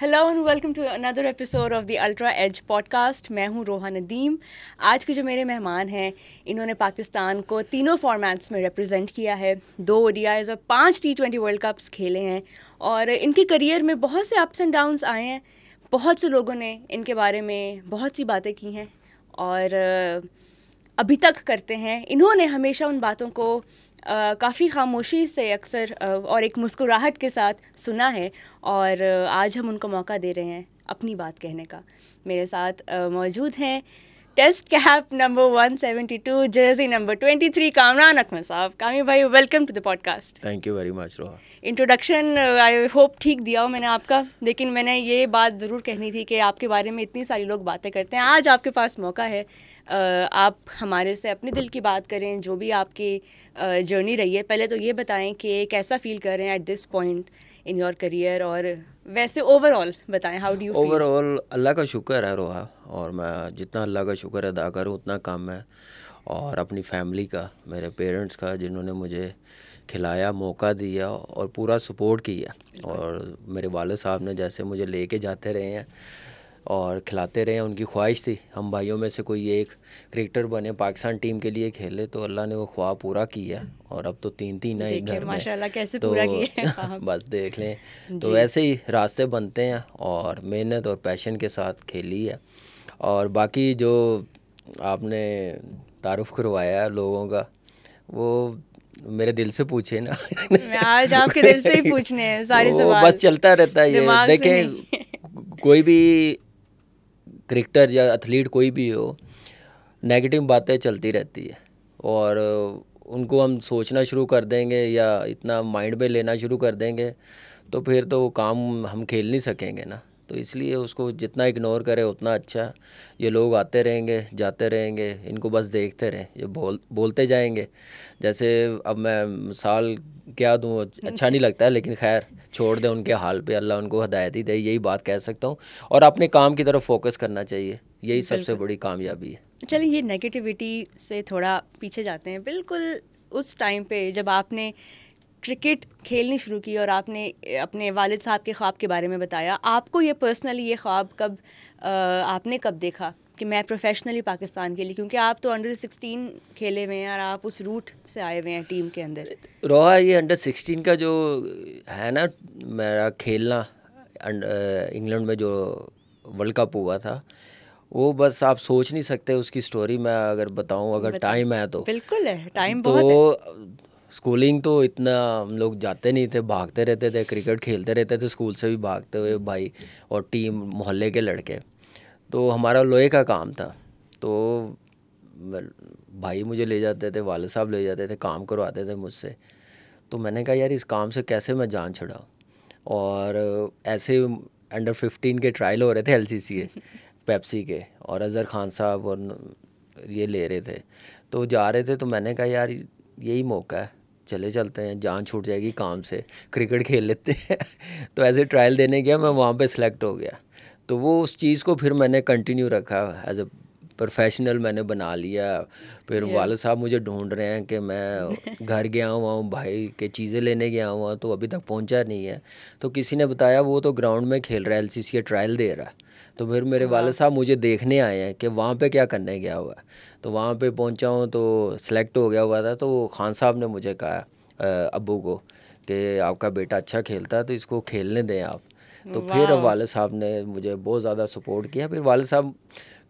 Hello and welcome to another episode of the ultra edge podcast मैं हूं रोहा नदीम आज के जो मेरे मेहमान हैं इन्होंने पाकिस्तान को तीनों फॉर्मेट्स में रिप्रेजेंट किया है दो ओडियाज और पांच टी ट्वेंटी वर्ल्ड कप्स खेले हैं और इनके करियर में बहुत से अप्स एंड डाउन्स आए हैं बहुत से लोगों ने इनके बारे में बहुत सी बातें की हैं और अभी तक करते हैं इन्होंने हमेशा उन बातों को काफ़ी खामोशी से अक्सर और एक मुस्कुराहट के साथ सुना है और आज हम उनको मौका दे रहे हैं अपनी बात कहने का मेरे साथ मौजूद हैं test cap number 172 jersey number 23 Kamran Akmal साहब कामी भाई welcome to the podcast thank you very much Roha introduction I hope ठीक दिया हो मैंने आपका लेकिन मैंने ये बात ज़रूर कहनी थी कि आपके बारे में इतनी सारी लोग बातें करते हैं आज आपके पास मौका है आप हमारे से अपने दिल की बात करें जो भी आपकी जर्नी रही है पहले तो ये बताएं कि कैसा फील कर रहे हैं at this point in your career और वैसे ओवरऑल बताएं how do you overall Allah का शुक्र है रोहा और मैं जितना अल्लाह का शुक्र अदा करूँ उतना कम है और अपनी फैमिली का मेरे पेरेंट्स का जिन्होंने मुझे खिलाया मौका दिया और पूरा सपोर्ट किया और मेरे वाल साहब ने जैसे मुझे लेके जाते रहे हैं और खिलाते रहे उनकी ख्वाहिश थी हम भाइयों में से कोई एक क्रिकेटर बने पाकिस्तान टीम के लिए खेले तो अल्लाह ने वो ख्वाब पूरा किया और अब तो तीन तीन है घर में कैसे तो पूरा किया बस देख लें तो ऐसे ही रास्ते बनते हैं और मेहनत और पैशन के साथ खेली है और बाकी जो आपने तारुफ करवाया लोगों का वो मेरे दिल से पूछे ना आज आपके दिल से ही पूछने हैं सारे सवाल बस चलता रहता है ये देखें कोई भी क्रिकेटर या एथलीट कोई भी हो नेगेटिव बातें चलती रहती है और उनको हम सोचना शुरू कर देंगे या इतना माइंड में लेना शुरू कर देंगे तो फिर तो काम हम खेल नहीं सकेंगे ना तो इसलिए उसको जितना इग्नोर करे उतना अच्छा ये लोग आते रहेंगे जाते रहेंगे इनको बस देखते रहें ये बोल बोलते जाएंगे जैसे अब मैं मिसाल क्या दूँ अच्छा नहीं लगता है लेकिन खैर छोड़ दें उनके हाल पे अल्लाह उनको हदायत ही दे यही बात कह सकता हूँ और अपने काम की तरफ फोकस करना चाहिए यही सबसे बड़ी कामयाबी है चलिए ये नेगेटिविटी से थोड़ा पीछे जाते हैं बिल्कुल उस टाइम पे जब आपने क्रिकेट खेलनी शुरू की और आपने अपने वालिद साहब के ख्वाब के बारे में बताया आपको ये पर्सनली ये ख्वाब कब आपने कब देखा कि मैं प्रोफेशनली पाकिस्तान के लिए क्योंकि आप तो अंडर 16 खेले हुए हैं और आप उस रूट से आए हुए हैं टीम के अंदर रोहा ये अंडर 16 का जो है ना मेरा खेलना इंग्लैंड में जो वर्ल्ड कप हुआ था वो बस आप सोच नहीं सकते उसकी स्टोरी मैं अगर बताऊं अगर टाइम है तो बिल्कुल है टाइम तो बहुत है। स्कूलिंग तो इतना हम लोग जाते नहीं थे भागते रहते थे क्रिकेट खेलते रहते थे स्कूल से भी भागते हुए भाई और टीम मोहल्ले के लड़के तो हमारा लोहे का काम था तो भाई मुझे ले जाते थे वाले साहब ले जाते थे काम करवाते थे मुझसे तो मैंने कहा यार इस काम से कैसे मैं जान छुड़ा और ऐसे अंडर फिफ्टीन के ट्रायल हो रहे थे एल के पेप्सी के और अजहर खान साहब और ये ले रहे थे तो जा रहे थे तो मैंने कहा यार यही मौका है चले चलते हैं जान छूट जाएगी काम से क्रिकेट खेल लेते हैं तो ऐसे ट्रायल देने गया मैं वहाँ पे सिलेक्ट हो गया तो वो उस चीज़ को फिर मैंने कंटिन्यू रखा एज अ प्रोफेशनल मैंने बना लिया फिर yeah. वाल साहब मुझे ढूंढ रहे हैं कि मैं घर गया हुआ हूँ भाई के चीज़ें लेने गया हुआ तो अभी तक पहुँचा नहीं है तो किसी ने बताया वो तो ग्राउंड में खेल रहा है एल सी ट्रायल दे रहा है तो फिर मेरे हाँ। वाले साहब मुझे देखने आए हैं कि वहाँ पर क्या करने गया हुआ है तो वहाँ पर पहुँचा हूँ तो सिलेक्ट हो गया हुआ था तो खान साहब ने मुझे कहा अबू को कि आपका बेटा अच्छा खेलता है तो इसको खेलने दें आप तो फिर वाले साहब ने मुझे बहुत ज़्यादा सपोर्ट किया फिर वाले साहब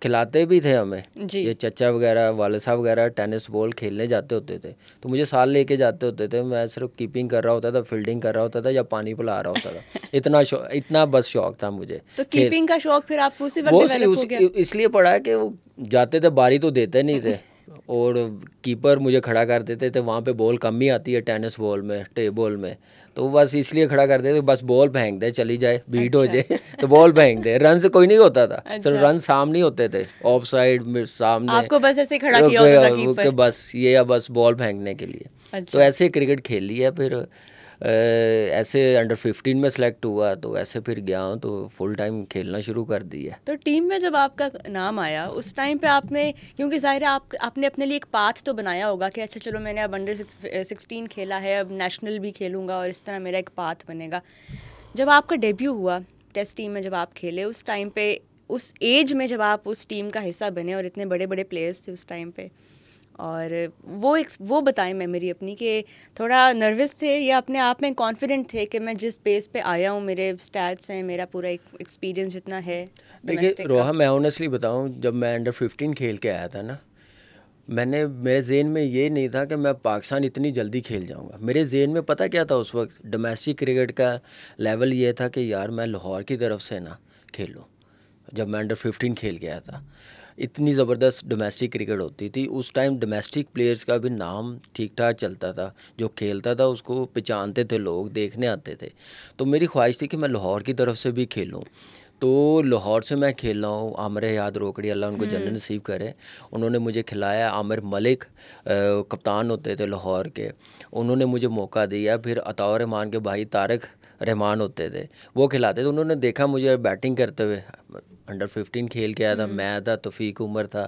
खिलाते भी थे हमें जी ये चचा वगैरह वाले साहब वगैरह टेनिस बॉल खेलने जाते होते थे तो मुझे साल लेके जाते होते थे मैं सिर्फ कीपिंग कर रहा होता था फील्डिंग कर रहा होता था या पानी पिला रहा होता था इतना इतना बस शौक था मुझे तो कीपिंग का शौक फिर आपको उसी उस, इसलिए पड़ा है कि वो जाते थे बारी तो देते नहीं थे और कीपर मुझे खड़ा कर देते थे वहाँ पे बॉल कम ही आती है टेनिस बॉल में टेबॉल में तो बस इसलिए खड़ा कर देते तो बस बॉल फेंक दे चली जाए बीट अच्छा। हो जाए तो बॉल फेंक दे रन कोई नहीं होता था अच्छा। सिर्फ रन सामने होते थे ऑफ साइड सामने आपको बस ऐसे खड़ा तो किया होता था तो बस ये बस बॉल फेंकने के लिए अच्छा। तो ऐसे क्रिकेट खेली है फिर ऐसे अंडर 15 में सेलेक्ट हुआ तो ऐसे फिर गया हूँ तो फुल टाइम खेलना शुरू कर दिया तो टीम में जब आपका नाम आया उस टाइम पे आपने क्योंकि ज़ाहिर आप आपने अपने लिए एक पाथ तो बनाया होगा कि अच्छा चलो मैंने अब अंडर सिक्सटीन खेला है अब नेशनल भी खेलूँगा और इस तरह मेरा एक पाथ बनेगा जब आपका डेब्यू हुआ टेस्ट टीम में जब आप खेले उस टाइम पे उस एज में जब आप उस टीम का हिस्सा बने और इतने बड़े बड़े प्लेयर्स थे उस टाइम पे और वो एक वो बताएं मेमोरी अपनी कि थोड़ा नर्वस थे या अपने आप में कॉन्फिडेंट थे कि मैं जिस पेस पे आया हूँ मेरे स्टैट्स हैं मेरा पूरा एक एक्सपीरियंस जितना है देखिए रोहा मैं ऑनेस्टली बताऊँ जब मैं अंडर फिफ्टीन खेल के आया था ना मैंने मेरे जेन में ये नहीं था कि मैं पाकिस्तान इतनी जल्दी खेल जाऊंगा मेरे जेन में पता क्या था उस वक्त डोमेस्टिक क्रिकेट का लेवल ये था कि यार मैं लाहौर की तरफ से ना खेलूँ जब मैं अंडर फिफ्टीन खेल गया था इतनी ज़बरदस्त डोमेस्टिक क्रिकेट होती थी उस टाइम डोमेस्टिक प्लेयर्स का भी नाम ठीक ठाक चलता था जो खेलता था उसको पहचानते थे लोग देखने आते थे तो मेरी ख्वाहिश थी कि मैं लाहौर की तरफ से भी खेलूँ तो लाहौर से मैं खेल रहा हूँ आमिर याद रोकड़ी अल्लाह उनको हम्म। जन्न नसीब करे उन्होंने मुझे खिलाया आमिर मलिक कप्तान होते थे लाहौर के उन्होंने मुझे मौका दिया फिर अताउर रहमान के भाई तारक रहमान होते थे वो खिलाते थे तो उन्होंने देखा मुझे बैटिंग करते हुए अंडर फिफ्टीन खेल के आया था हम्म। मैं था तोफ़ीक उमर था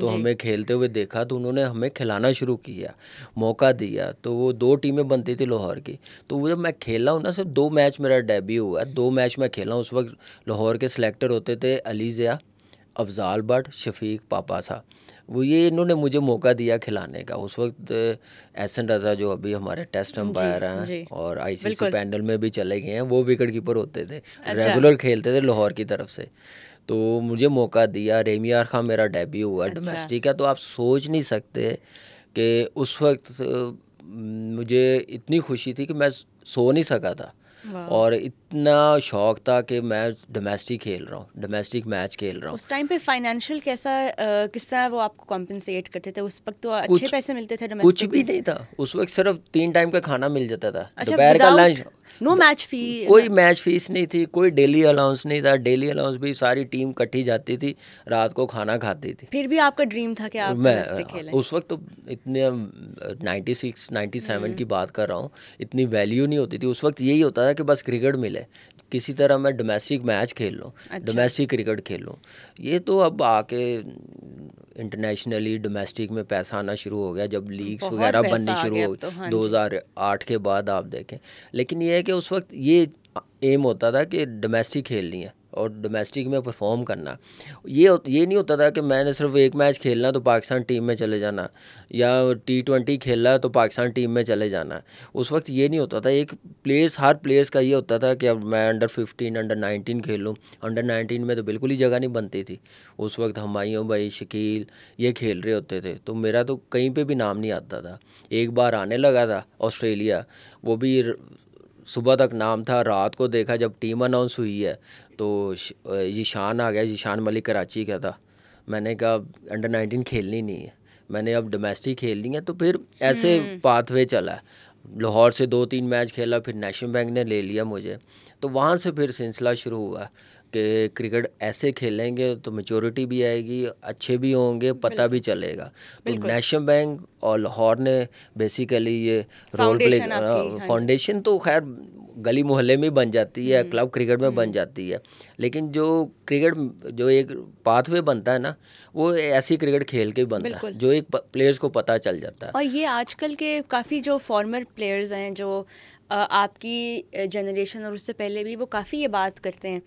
तो हमें खेलते हुए देखा तो उन्होंने हमें खिलाना शुरू किया मौका दिया तो वो दो टीमें बनती थी लाहौर की तो वो जब मैं खेला हूँ ना सिर्फ दो मैच मेरा डेब्यू हुआ दो मैच मैं खेला उस वक्त लाहौर के सिलेक्टर होते थे अली ज़िया अफजाल भट्ट शफीक पापा साहब वो ये इन्होंने मुझे मौका दिया खिलाने का उस वक्त एसन रजा जो अभी हमारे टेस्ट अंपायर हैं और आईसीसी पैनल में भी चले गए हैं वो विकेट कीपर होते थे अच्छा। रेगुलर खेलते थे लाहौर की तरफ से तो मुझे मौका दिया रेमियार खां मेरा डेब्यू हुआ अच्छा। डोमेस्टिक का तो आप सोच नहीं सकते कि उस वक्त मुझे इतनी खुशी थी कि मैं सो नहीं सका था और इतना शौक था कि मैं डोमेस्टिक खेल रहा हूँ डोमेस्टिक मैच खेल रहा हूँ उस टाइम पे फाइनेंशियल कैसा किस्सा वो आपको कॉम्पनसेट करते थे उस वक्त तो अच्छे पैसे मिलते थे कुछ भी नहीं था उस वक्त सिर्फ तीन टाइम का खाना मिल जाता था अच्छा, दोपहर का लंच नो मैच फी कोई मैच फीस नहीं थी कोई डेली अलाउंस नहीं था डेली अलाउंस भी सारी टीम इकट्ठी जाती थी रात को खाना खाती थी फिर भी आपका ड्रीम था कि आप मैं उस वक्त तो इतने नाइन्टी सिक्स नाइन्टी सेवन की बात कर रहा हूँ इतनी वैल्यू नहीं होती थी उस वक्त यही होता था कि बस क्रिकेट मिले किसी तरह मैं डोमेस्टिक मैच खेल लूँ अच्छा। डोमेस्टिक क्रिकेट खेल लूँ ये तो अब आके इंटरनेशनली डोमेस्टिक में पैसा आना शुरू हो गया जब लीग्स वगैरह बननी शुरू हो तो, हाँ आठ के बाद आप देखें लेकिन यह है कि उस वक्त ये एम होता था कि डोमेस्टिक खेलनी है और डोमेस्टिक में परफॉर्म करना ये ये नहीं होता था कि मैंने सिर्फ एक मैच खेलना तो पाकिस्तान टीम में चले जाना या टी ट्वेंटी खेलना तो पाकिस्तान टीम में चले जाना उस वक्त ये नहीं होता था एक प्लेयर्स हर प्लेयर्स का ये होता था कि अब मैं अंडर फिफ्टीन अंडर नाइनटीन खेलूँ अंडर नाइनटीन में तो बिल्कुल ही जगह नहीं बनती थी उस वक्त हम भाई शकील ये खेल रहे होते थे तो मेरा तो कहीं पर भी नाम नहीं आता था एक बार आने लगा था ऑस्ट्रेलिया वो भी सुबह तक नाम था रात को देखा जब टीम अनाउंस हुई है तो ईशान आ गया ईशान मलिक कराची का था मैंने कहा अंडर नाइनटीन खेलनी नहीं है मैंने अब डोमेस्टिक खेलनी है तो फिर ऐसे पाथवे हम्म। चला लाहौर से दो तीन मैच खेला फिर नेशनल बैंक ने ले लिया मुझे तो वहाँ से फिर सिलसिला शुरू हुआ कि क्रिकेट ऐसे खेलेंगे तो मेचोरिटी भी आएगी अच्छे भी होंगे पता भी चलेगा तो नेशनल बैंक और लाहौर ने बेसिकली ये रोल प्ले फाउंडेशन तो खैर गली मोहल्ले में बन जाती है क्लब हम्म। क्रिकेट में बन हम्म। जाती है लेकिन जो क्रिकेट जो एक पाथवे बनता है ना वो ऐसी क्रिकेट खेल के बनता है जो एक प्लेयर्स को पता चल जाता है और ये आजकल के काफ़ी जो फॉर्मर प्लेयर्स हैं जो आपकी जनरेशन और उससे पहले भी वो काफ़ी ये बात करते हैं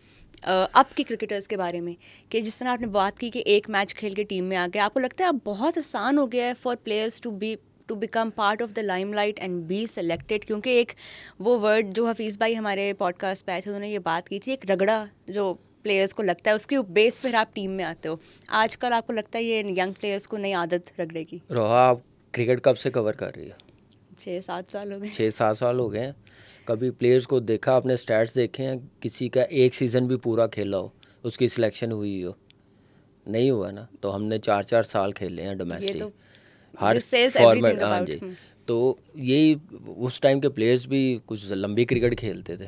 अब के क्रिकेटर्स के बारे में कि जिस तरह आपने बात की कि एक मैच खेल के टीम में आ गए आपको लगता है अब बहुत आसान हो गया है for players to be to become part of the limelight and be selected क्योंकि एक वो वर्ड जो हफीज़ भाई हमारे पॉडकास्ट पे आए थे उन्होंने ये बात की थी एक रगड़ा जो प्लेयर्स को लगता है उसके बेस पर आप टीम में आते हो आजकल आपको लगता है ये यंग प्लेयर्स को नई आदत रगड़े की रोहा आप क्रिकेट कब से कवर कर रही है छः सात साल हो गए छः सात साल हो गए कभी प्लेयर्स को देखा आपने स्टैट्स देखे हैं किसी का एक सीज़न भी पूरा खेला हो उसकी सिलेक्शन हुई हो नहीं हुआ ना तो हमने चार चार साल खेले हैं डोमेस्टिक तो, हर फॉर्मेट हाँ जी तो यही उस टाइम के प्लेयर्स भी कुछ लंबी क्रिकेट खेलते थे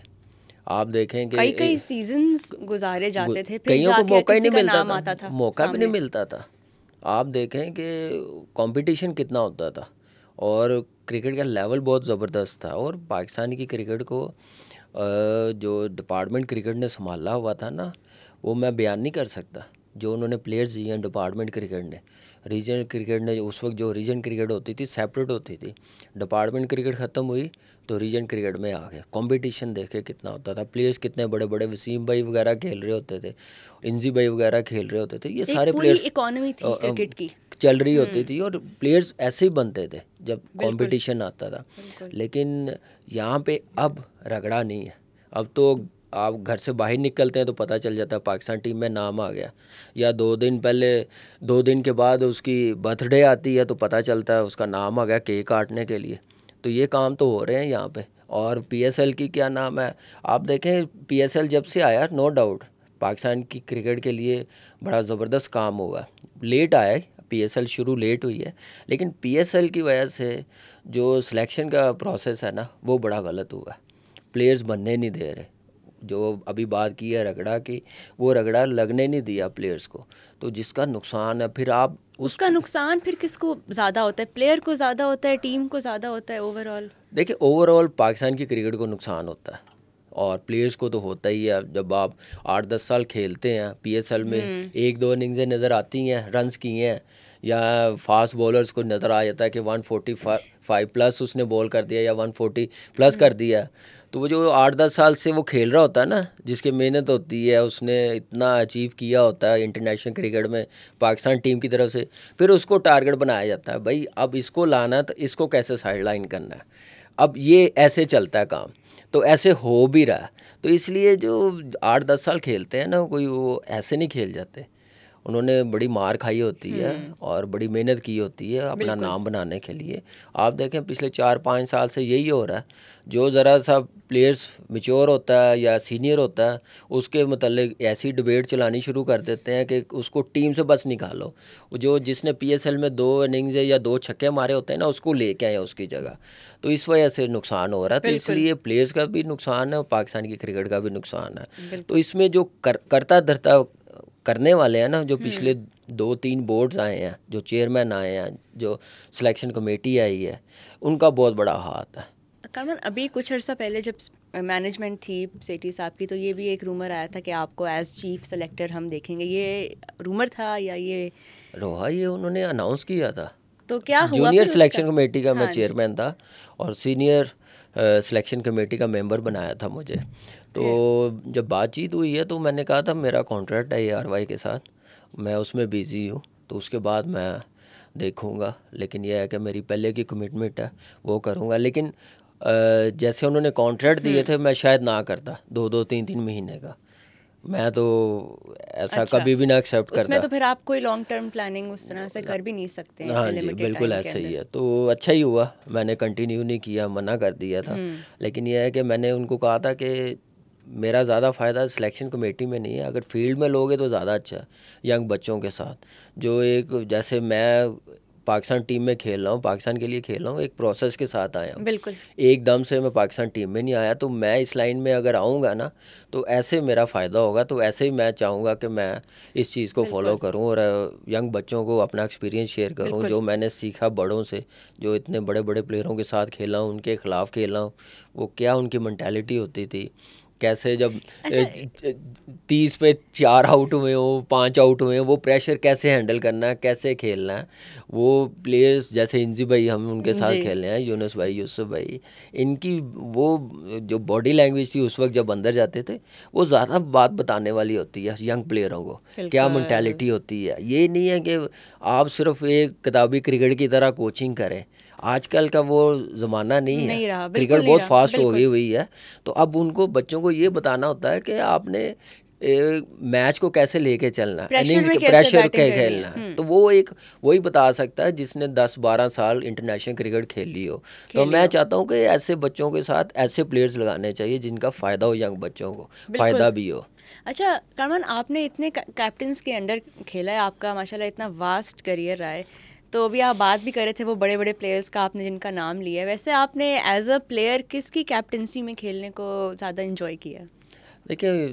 आप देखें कि कई कई सीजन गुजारे जाते थे फिर कईयों को मौका ही नहीं मिलता था, था मौका भी नहीं मिलता था आप देखें कि कंपटीशन कितना होता था और क्रिकेट का लेवल बहुत ज़बरदस्त था और पाकिस्तान की क्रिकेट को जो डिपार्टमेंट क्रिकेट ने संभाला हुआ था ना वो मैं बयान नहीं कर सकता जो उन्होंने प्लेयर्स दिए हैं डिपार्टमेंट क्रिकेट ने रीजनल क्रिकेट ने उस वक्त जो रीजन क्रिकेट होती थी सेपरेट होती थी डिपार्टमेंट क्रिकेट ख़त्म हुई तो रीजन क्रिकेट में आ गए कंपटीशन देखे कितना होता था प्लेयर्स कितने बड़े बड़े वसीम भाई वगैरह खेल रहे होते थे इंजी भाई वगैरह खेल रहे होते थे ये सारे प्लेयर्स इकोनॉमी थी क्रिकेट की चल रही होती हम्म। थी और प्लेयर्स ऐसे ही बनते थे जब कॉम्पिटिशन आता था लेकिन यहाँ पे अब रगड़ा नहीं है अब तो आप घर से बाहर निकलते हैं तो पता चल जाता है पाकिस्तान टीम में नाम आ गया या दो दिन पहले दो दिन के बाद उसकी बर्थडे आती है तो पता चलता है उसका नाम आ गया केक काटने के लिए तो ये काम तो हो रहे हैं यहाँ पे और पीएसएल की क्या नाम है आप देखें पीएसएल जब से आया नो डाउट पाकिस्तान की क्रिकेट के लिए बड़ा ज़बरदस्त काम हुआ लेट आया पी शुरू लेट हुई है लेकिन पी की वजह से जो सिलेक्शन का प्रोसेस है ना वो बड़ा गलत हुआ है प्लेयर्स बनने नहीं दे रहे जो अभी बात की है रगड़ा की वो रगड़ा लगने नहीं दिया प्लेयर्स को तो जिसका नुकसान है फिर आप उस उसका नुकसान फिर किसको ज़्यादा होता है प्लेयर को ज़्यादा होता है टीम को ज़्यादा होता है ओवरऑल देखिए ओवरऑल पाकिस्तान की क्रिकेट को नुकसान होता है और प्लेयर्स को तो होता ही है जब आप आठ दस साल खेलते हैं पीएसएल में हम्म। एक दो इनिंग्सें नज़र आती हैं रनस की हैं या फास्ट बॉलर्स को नज़र आ जाता है कि 145 प्लस उसने बॉल कर दिया या 140 प्लस हम्म। कर दिया तो वो जो आठ दस साल से वो खेल रहा होता है ना जिसकी मेहनत होती है उसने इतना अचीव किया होता है इंटरनेशनल क्रिकेट में पाकिस्तान टीम की तरफ से फिर उसको टारगेट बनाया जाता है भाई अब इसको लाना तो इसको कैसे साइडलाइन करना है अब ये ऐसे चलता है काम तो ऐसे हो भी रहा तो इसलिए जो आठ दस साल खेलते हैं ना कोई वो ऐसे नहीं खेल जाते उन्होंने बड़ी मार खाई होती है हम्म। और बड़ी मेहनत की होती है अपना नाम बनाने के लिए आप देखें पिछले चार पाँच साल से यही हो रहा है जो ज़रा सा प्लेयर्स मिच्योर होता है या सीनियर होता है उसके मतलब ऐसी डिबेट चलानी शुरू कर देते हैं कि उसको टीम से बस निकालो जो जिसने पीएसएल में दो इनिंग्स या दो छक्के मारे होते हैं ना उसको लेके आए उसकी जगह तो इस वजह से नुकसान हो रहा है तो इसलिए प्लेयर्स का भी नुकसान है और पाकिस्तान की क्रिकेट का भी नुकसान है तो इसमें जो कर, करता धरता करने वाले हैं ना जो हम्म। पिछले दो तीन बोर्ड्स आए हैं जो चेयरमैन आए हैं जो सिलेक्शन कमेटी आई है उनका बहुत बड़ा हाथ है कमल अभी कुछ अर्सा पहले जब मैनेजमेंट थी सेठी साहब की तो ये भी एक रूमर आया था कि आपको एज चीफ सेलेक्टर हम देखेंगे ये रूमर था या ये रोहा ये उन्होंने अनाउंस किया था तो क्या हुआ जूनियर सिलेक्शन कमेटी का मैं चेयरमैन हाँ था और सीनियर सिलेक्शन कमेटी का मेंबर बनाया था मुझे तो जब बातचीत हुई है तो मैंने कहा था मेरा कॉन्ट्रैक्ट है ए आर वाई के साथ मैं उसमें बिज़ी हूँ तो उसके बाद मैं देखूँगा लेकिन यह है कि मेरी पहले की कमिटमेंट है वो करूँगा लेकिन जैसे उन्होंने कॉन्ट्रैक्ट दिए थे हम्म। मैं शायद ना करता दो दो तीन तीन महीने का मैं तो ऐसा अच्छा, कभी भी ना एक्सेप्ट करता उसमें तो फिर आप कोई लॉन्ग टर्म प्लानिंग उस तरह से कर भी नहीं सकते हैं हाँ जी बिल्कुल ऐसा ही है तो अच्छा ही हुआ मैंने कंटिन्यू नहीं किया मना कर दिया था हम्म। लेकिन यह है कि मैंने उनको कहा था कि मेरा ज़्यादा फ़ायदा सिलेक्शन कमेटी में नहीं है अगर फील्ड में लोगे तो ज़्यादा अच्छा यंग बच्चों के साथ जो एक जैसे मैं पाकिस्तान टीम में खेल रहा हूँ पाकिस्तान के लिए खेल रहा हूँ एक प्रोसेस के साथ आया हूँ बिल्कुल एकदम से मैं पाकिस्तान टीम में नहीं आया तो मैं इस लाइन में अगर आऊँगा ना तो ऐसे मेरा फ़ायदा होगा तो ऐसे ही मैं चाहूँगा कि मैं इस चीज़ को फॉलो करूँ और यंग बच्चों को अपना एक्सपीरियंस शेयर करूँ जो मैंने सीखा बड़ों से जो इतने बड़े बड़े प्लेयरों के साथ खेला हूँ उनके खिलाफ खेला हूँ वो क्या उनकी मैंटेलिटी होती थी कैसे जब अच्छा। तीस पे चार आउट हुए हो पांच आउट हुए वो प्रेशर कैसे हैंडल करना है कैसे खेलना है वो प्लेयर्स जैसे इंजी भाई हम उनके साथ खेले हैं यूनस भाई यूसुफ भाई इनकी वो जो बॉडी लैंग्वेज थी उस वक्त जब अंदर जाते थे वो ज़्यादा बात बताने वाली होती है यंग प्लेयरों को क्या मैंटेलिटी होती है ये नहीं है कि आप सिर्फ एक किताबी क्रिकेट की तरह कोचिंग करें आजकल का वो ज़माना नहीं, नहीं है क्रिकेट बहुत फास्ट हो गई हुई है तो अब उनको बच्चों को ये बताना होता है कि आपने ए, मैच को कैसे लेके चलना इनिंग्स के प्रेशर के खेलना हम्म। तो वो एक वही बता सकता है जिसने 10-12 साल इंटरनेशनल क्रिकेट खेली हो तो मैं चाहता हूँ कि ऐसे बच्चों के साथ ऐसे प्लेयर्स लगाने चाहिए जिनका फ़ायदा हो यंग बच्चों को फ़ायदा भी हो अच्छा करमन आपने इतने कैप्टन के अंडर खेला है आपका माशाल्लाह इतना वास्ट करियर रहा है तो अभी आप बात भी कर रहे थे वो बड़े बड़े प्लेयर्स का आपने जिनका नाम लिया है वैसे आपने एज अ प्लेयर किसकी कैप्टनसी में खेलने को ज़्यादा इन्जॉय किया देखिए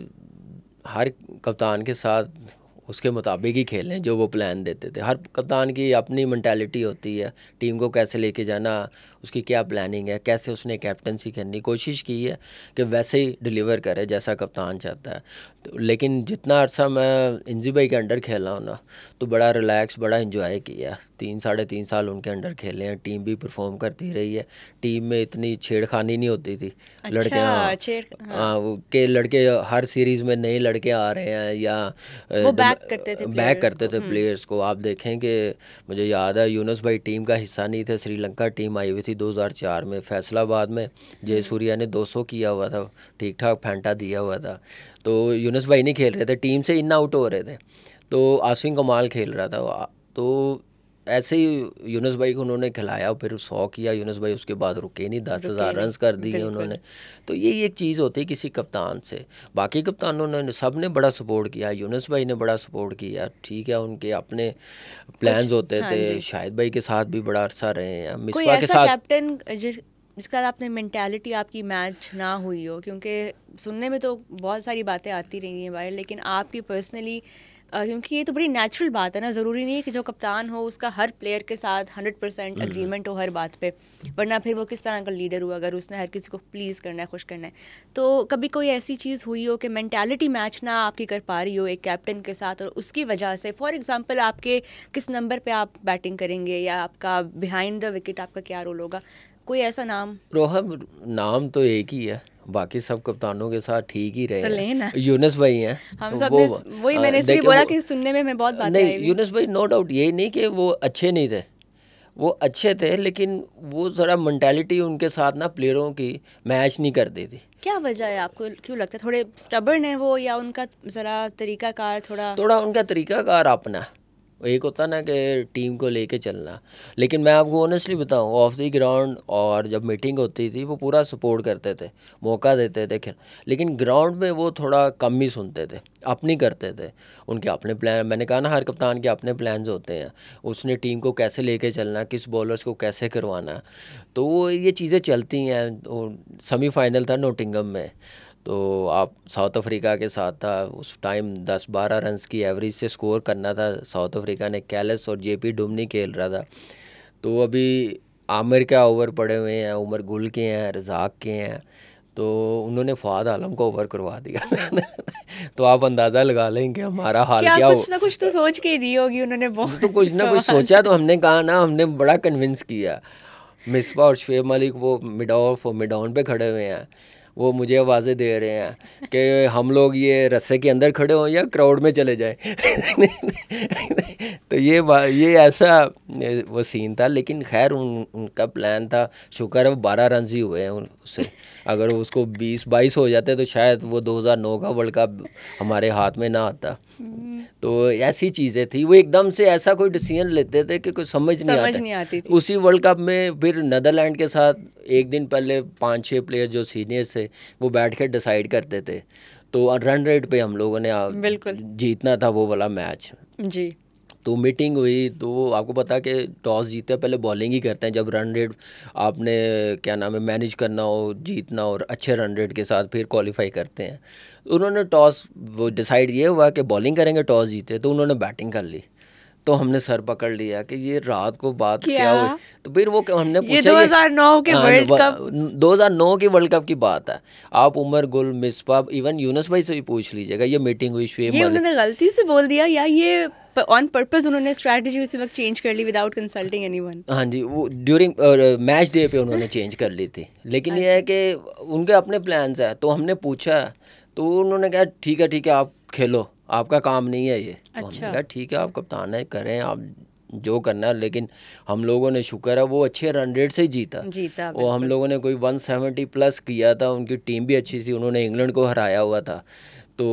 हर कप्तान के साथ उसके मुताबिक ही खेलें जो वो प्लान देते थे हर कप्तान की अपनी मैंटेलिटी होती है टीम को कैसे लेके जाना उसकी क्या प्लानिंग है कैसे उसने कैप्टनसी करनी कोशिश की है कि वैसे ही डिलीवर करे जैसा कप्तान चाहता है तो लेकिन जितना अरसा मैं इंजी भाई के अंडर खेला हूँ ना तो बड़ा रिलैक्स बड़ा इन्जॉय किया तीन साढ़े तीन साल उनके अंडर खेले हैं टीम भी परफॉर्म करती रही है टीम में इतनी छेड़खानी नहीं होती थी अच्छा, लड़के हाँ, हाँ।, हाँ के लड़के हर सीरीज में नए लड़के आ रहे हैं या वो बैक करते थे बैक करते थे प्लेयर्स को आप देखें कि मुझे याद है यूनस भाई टीम का हिस्सा नहीं थे श्रीलंका टीम आई हुई थी दो में फैसलाबाद में जय सूर्या ने दो किया हुआ था ठीक ठाक फेंटा दिया हुआ था तो यूनस यूनस भाई नहीं खेल रहे थे टीम से इन आउट हो रहे थे तो आसिम कमाल खेल रहा था तो ऐसे ही यूनस भाई को उन्होंने खिलाया फिर सौ किया यूनस भाई उसके बाद रुके नहीं दस हज़ार रन कर दिए उन्होंने तो यही एक चीज़ होती है किसी कप्तान से बाकी कप्तानों ने सब ने बड़ा सपोर्ट किया यूनस भाई ने बड़ा सपोर्ट किया ठीक है उनके अपने प्लान्स होते हाँ थे शाहिद भाई के साथ भी बड़ा अरसा रहे हैं मिसबा के साथ कैप्टन जिसका आपने मैंटेलिटी आपकी मैच ना हुई हो क्योंकि सुनने में तो बहुत सारी बातें आती रही हैं बाहर लेकिन आपकी पर्सनली क्योंकि ये तो बड़ी नेचुरल बात है ना ज़रूरी नहीं है कि जो कप्तान हो उसका हर प्लेयर के साथ हंड्रेड परसेंट अग्रीमेंट हो हर बात पे वरना फिर वो किस तरह का लीडर हुआ अगर उसने हर किसी को प्लीज़ करना है खुश करना है तो कभी कोई ऐसी चीज़ हुई हो कि मैंटेलिटी मैच ना आपकी कर पा रही हो एक कैप्टन के साथ और उसकी वजह से फॉर एग्ज़ाम्पल आपके किस नंबर पर आप बैटिंग करेंगे या आपका बिहाइंड द विकेट आपका क्या रोल होगा कोई ऐसा नाम रोहब नाम तो एक ही है बाकी सब कप्तानों के साथ ठीक ही रहे तो यूनस भाई हैं हम सब वो, वही हाँ, मैंने इसलिए बोला कि सुनने में मैं बहुत बात नहीं यूनस भाई नो डाउट ये नहीं कि वो अच्छे नहीं थे वो अच्छे थे लेकिन वो ज़रा मैंटेलिटी उनके साथ ना प्लेयरों की मैच नहीं करती थी क्या वजह है आपको क्यों लगता है थोड़े स्टबर्न है वो या उनका ज़रा तरीका कार थोड़ा थोड़ा उनका तरीका कार अपना एक होता है ना कि टीम को लेके चलना लेकिन मैं आपको ऑनेस्टली बताऊं ऑफ दी ग्राउंड और जब मीटिंग होती थी वो पूरा सपोर्ट करते थे मौका देते थे लेकिन ग्राउंड में वो थोड़ा कम ही सुनते थे अपनी करते थे उनके अपने प्लान मैंने कहा ना हर कप्तान के अपने प्लान्स होते हैं उसने टीम को कैसे लेके चलना किस बॉलर्स को कैसे करवाना तो वो ये चीज़ें चलती हैं सेमीफाइनल था नोटिंगम में तो आप साउथ अफ्रीका के साथ था उस टाइम दस बारह रन की एवरेज से स्कोर करना था साउथ अफ्रीका ने कैलस और जे पी डुमनी खेल रहा था तो अभी आमिर क्या ओवर पड़े हुए हैं उमर गुल के हैं रजाक के हैं तो उन्होंने फवाद आलम को ओवर करवा दिया तो आप अंदाज़ा लगा लें कि हमारा हाल क्या, क्या कुछ ना कुछ तो सोच के दी होगी उन्होंने बहुत तो कुछ ना कुछ सोचा तो हमने कहा ना हमने बड़ा कन्विंस किया मिसबा और शुेब मलिक वो मिड ऑफ मिड ऑन पे खड़े हुए हैं वो मुझे आवाज़ें दे रहे हैं कि हम लोग ये रस्से के अंदर खड़े हों या क्राउड में चले जाएं तो ये ये ऐसा वो सीन था लेकिन खैर उन उनका प्लान था शुक्र है वो बारह रन ही हुए हैं उससे अगर उसको बीस बाईस हो जाते तो शायद वो 2009 का वर्ल्ड कप हमारे हाथ में ना आता तो ऐसी चीज़ें थी वो एकदम से ऐसा कोई डिसीजन लेते थे कि कुछ समझ नहीं समझ आता नहीं आती थी। उसी वर्ल्ड कप में फिर नदरलैंड के साथ एक दिन पहले पाँच छः प्लेयर जो सीनियर्स थे वो बैठ के डिसाइड करते थे तो रन रेट पे हम लोगों ने जीतना था वो वाला मैच जी तो मीटिंग हुई तो आपको पता कि टॉस जीते हैं पहले बॉलिंग ही करते हैं जब रन रेट आपने क्या नाम है मैनेज करना हो जीतना और अच्छे रन रेट के साथ फिर क्वालिफाई करते हैं उन्होंने टॉस वो डिसाइड ये हुआ कि बॉलिंग करेंगे टॉस जीते तो उन्होंने बैटिंग कर ली तो हमने सर पकड़ लिया कि ये रात को बात क्या, क्या हुई तो फिर वो हमने पूछा ये 2009 के वर्ल्ड कप 2009 की वर्ल्ड कप की बात है आप उमर गुल मिसबा इवन यूनस भाई से भी पूछ लीजिएगा ये मीटिंग हुई ये उन्होंने गलती से बोल दिया या ये ऑन पर्पज उन्होंने स्ट्रैटेजी उसी वक्त चेंज कर ली विदाउट कंसल्टिंग एनी वन हाँ जी वो ड्यूरिंग मैच डे पे उन्होंने चेंज कर ली थी लेकिन ये है अच्छा। कि उनके अपने प्लान्स हैं तो हमने पूछा तो उन्होंने कहा ठीक है ठीक है आप खेलो आपका काम नहीं है ये तो अच्छा। तो ठीक है आप कप्तान है करें आप जो करना है लेकिन हम लोगों ने शुक्र है वो अच्छे रन रेट से ही जीता जीता वो हम लोगों ने कोई 170 प्लस किया था उनकी टीम भी अच्छी थी उन्होंने इंग्लैंड को हराया हुआ था तो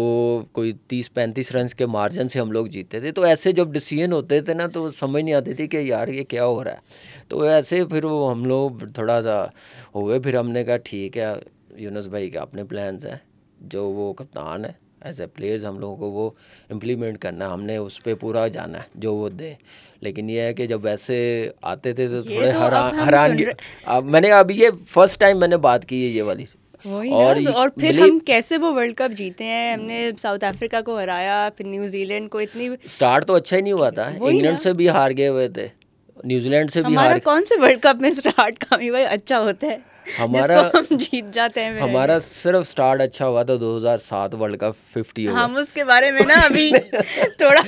कोई तीस पैंतीस रन के मार्जिन से हम लोग जीते थे तो ऐसे जब डिसीजन होते थे ना तो समझ नहीं आती थी कि यार ये क्या हो रहा है तो ऐसे फिर वो हम लोग थोड़ा सा हुए फिर हमने कहा ठीक है यूनुस भाई के अपने प्लान्स हैं जो वो कप्तान है एज ए प्लेयर्स हम लोगों को वो इम्प्लीमेंट करना हमने उस पर पूरा जाना है जो वो दे लेकिन ये है कि जब वैसे आते थे तो थोड़े तो हरा हैरानगी अब मैंने अभी ये फर्स्ट टाइम मैंने बात की है ये वाली और ना, और तो फिर हम कैसे वो वर्ल्ड कप जीते हैं हमने साउथ अफ्रीका को हराया फिर न्यूजीलैंड को इतनी स्टार्ट तो अच्छा ही नहीं हुआ था इंग्लैंड से भी हार गए हुए थे न्यूजीलैंड से भी हार कौन से वर्ल्ड कप में स्टार्ट कामी भाई अच्छा होता है हमारा हम जीत जाते हैं हमारा सिर्फ स्टार्ट अच्छा हुआ था तो 2007 वर्ल्ड कप फिफ्टी हम उसके बारे में ना अभी थोड़ा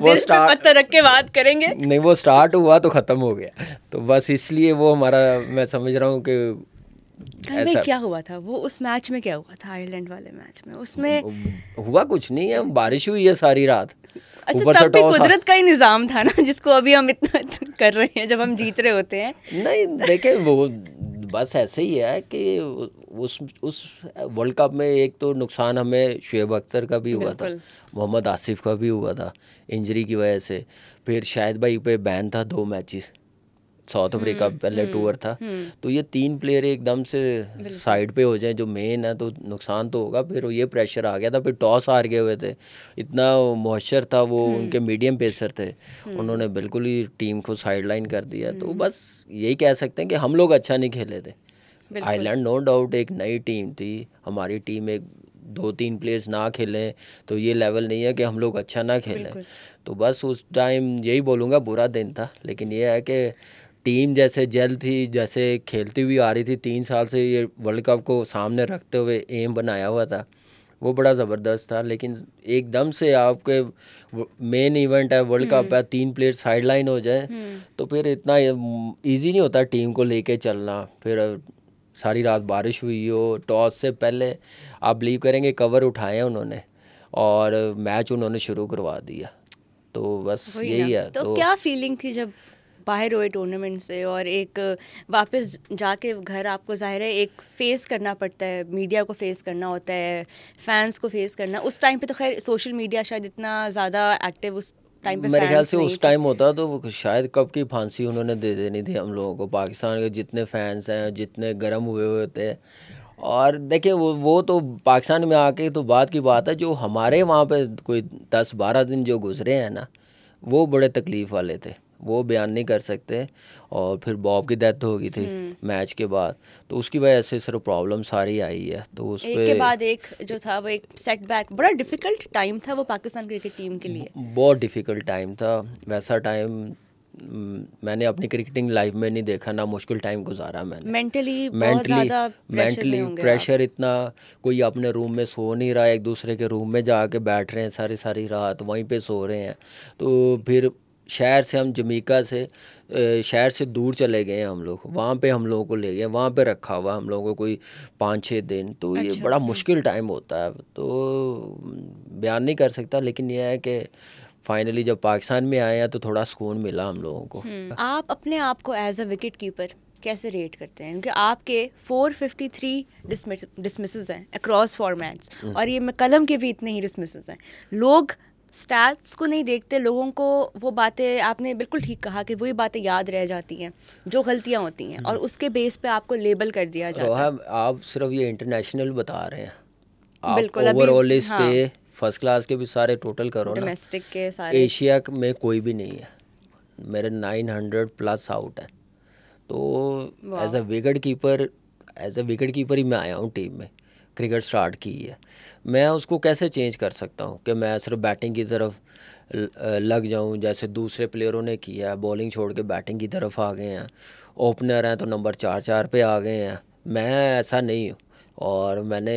वो स्टार्ट पत्थर रख के बात करेंगे नहीं वो स्टार्ट हुआ तो ख़त्म हो गया तो बस इसलिए वो हमारा मैं समझ रहा हूँ कि ऐसा क्या हुआ था वो उस मैच में क्या हुआ था आयरलैंड वाले मैच में उसमें हुआ कुछ नहीं है बारिश हुई है सारी रात अच्छा तब भी कुदरत का ही निज़ाम था ना जिसको अभी हम इतना कर रहे हैं जब हम जीत रहे होते हैं नहीं देखे वो बस ऐसे ही है कि उस उस वर्ल्ड कप में एक तो नुकसान हमें शुएब अख्तर का भी हुआ था मोहम्मद आसिफ का भी हुआ था इंजरी की वजह से फिर शायद भाई पे बैन था दो मैचेस साउथ अफ्रीका हम्म, पहले टूर हम्म, था हम्म। तो ये तीन प्लेयर एकदम से साइड पे हो जाए जो मेन है तो नुकसान तो होगा फिर ये प्रेशर आ गया था फिर टॉस हार गए हुए थे इतना मॉइस्चर था वो उनके मीडियम पेसर थे उन्होंने बिल्कुल ही टीम को साइड लाइन कर दिया तो बस यही कह सकते हैं कि हम लोग अच्छा नहीं खेले थे आईलैंड नो डाउट एक नई टीम थी हमारी टीम एक दो तीन प्लेयर्स ना खेलें तो ये लेवल नहीं है कि हम लोग अच्छा ना खेलें तो बस उस टाइम यही बोलूँगा बुरा दिन था लेकिन ये है कि टीम जैसे जेल थी जैसे खेलती हुई आ रही थी तीन साल से ये वर्ल्ड कप को सामने रखते हुए एम बनाया हुआ था वो बड़ा ज़बरदस्त था लेकिन एकदम से आपके मेन इवेंट है वर्ल्ड हम्म। कप है तीन प्लेयर साइड लाइन हो जाए हम्म। तो फिर इतना इजी नहीं होता टीम को लेके चलना फिर सारी रात बारिश हुई हो टॉस से पहले आप बिलीव करेंगे कवर उठाए उन्होंने और मैच उन्होंने शुरू करवा दिया तो बस यही है तो, तो क्या फीलिंग थी जब बाहर हुए टूर्नामेंट से और एक वापस जाके घर आपको ज़ाहिर है एक फ़ेस करना पड़ता है मीडिया को फ़ेस करना होता है फैंस को फ़ेस करना उस टाइम पे तो खैर सोशल मीडिया शायद इतना ज़्यादा एक्टिव उस टाइम मेरे ख्याल से उस टाइम होता तो शायद कब की फांसी उन्होंने दे देनी थी हम लोगों को पाकिस्तान के जितने फैंस हैं जितने गर्म हुए हुए थे और देखिए वो वो तो पाकिस्तान में आके तो बात की बात है जो हमारे वहाँ पे कोई दस बारह दिन जो गुजरे हैं ना वो बड़े तकलीफ़ वाले थे वो बयान नहीं कर सकते और फिर बॉब की डेथ हो गई थी हम्म। मैच के बाद तो उसकी वजह से सिर्फ प्रॉब्लम सारी आई है तो उस एक पे... के बाद एक जो था वो एक सेटबैक बड़ा डिफिकल्ट टाइम था वो पाकिस्तान क्रिकेट टीम के लिए बहुत डिफिकल्ट टाइम था वैसा टाइम मैंने अपनी क्रिकेटिंग लाइफ में नहीं देखा ना मुश्किल टाइम गुजारा मैंने मेंटली मेंटली मेंटली प्रेशर इतना कोई अपने रूम में सो नहीं रहा एक दूसरे के रूम में जाके बैठ रहे हैं सारी सारी रात वहीं पे सो रहे हैं तो फिर शहर से हम जमीका से शहर से दूर चले गए हैं हम लोग वहाँ पे हम लोगों को ले गए वहाँ पे रखा हुआ हम लोगों को कोई पाँच छः दिन तो अच्छा, ये बड़ा अच्छा। मुश्किल टाइम होता है तो बयान नहीं कर सकता लेकिन यह है कि फाइनली जब पाकिस्तान में आए हैं तो थोड़ा सुकून मिला हम लोगों को हम्म, आप अपने आप को एज अ विकेट कीपर कैसे रेट करते हैं क्योंकि आपके 453 डिसमिस हैं अक्रॉस फॉर्मेट्स हम्म। और ये कलम के भी इतने ही डिसमिस हैं लोग स्टैट्स को नहीं देखते लोगों को वो बातें आपने बिल्कुल ठीक कहा कि वही बातें याद रह जाती हैं जो गलतियाँ होती हैं और हम्म। उसके बेस पे आपको लेबल कर दिया जाता है आप सिर्फ ये इंटरनेशनल बता रहे हैं आप ओवरऑल हाँ। फर्स्ट क्लास के भी सारे टोटल करो डोमेस्टिक के सारे एशिया में कोई भी नहीं है मेरे 900 प्लस आउट है तो as a wicket keeper as a wicket keeper ही मैं आया हूँ टीम में क्रिकेट स्टार्ट की है मैं उसको कैसे चेंज कर सकता हूँ कि मैं सिर्फ बैटिंग की तरफ लग जाऊँ जैसे दूसरे प्लेयरों ने किया है बॉलिंग छोड़ के बैटिंग की तरफ आ गए हैं ओपनर हैं तो नंबर चार चार पे आ गए हैं मैं ऐसा नहीं हूँ और मैंने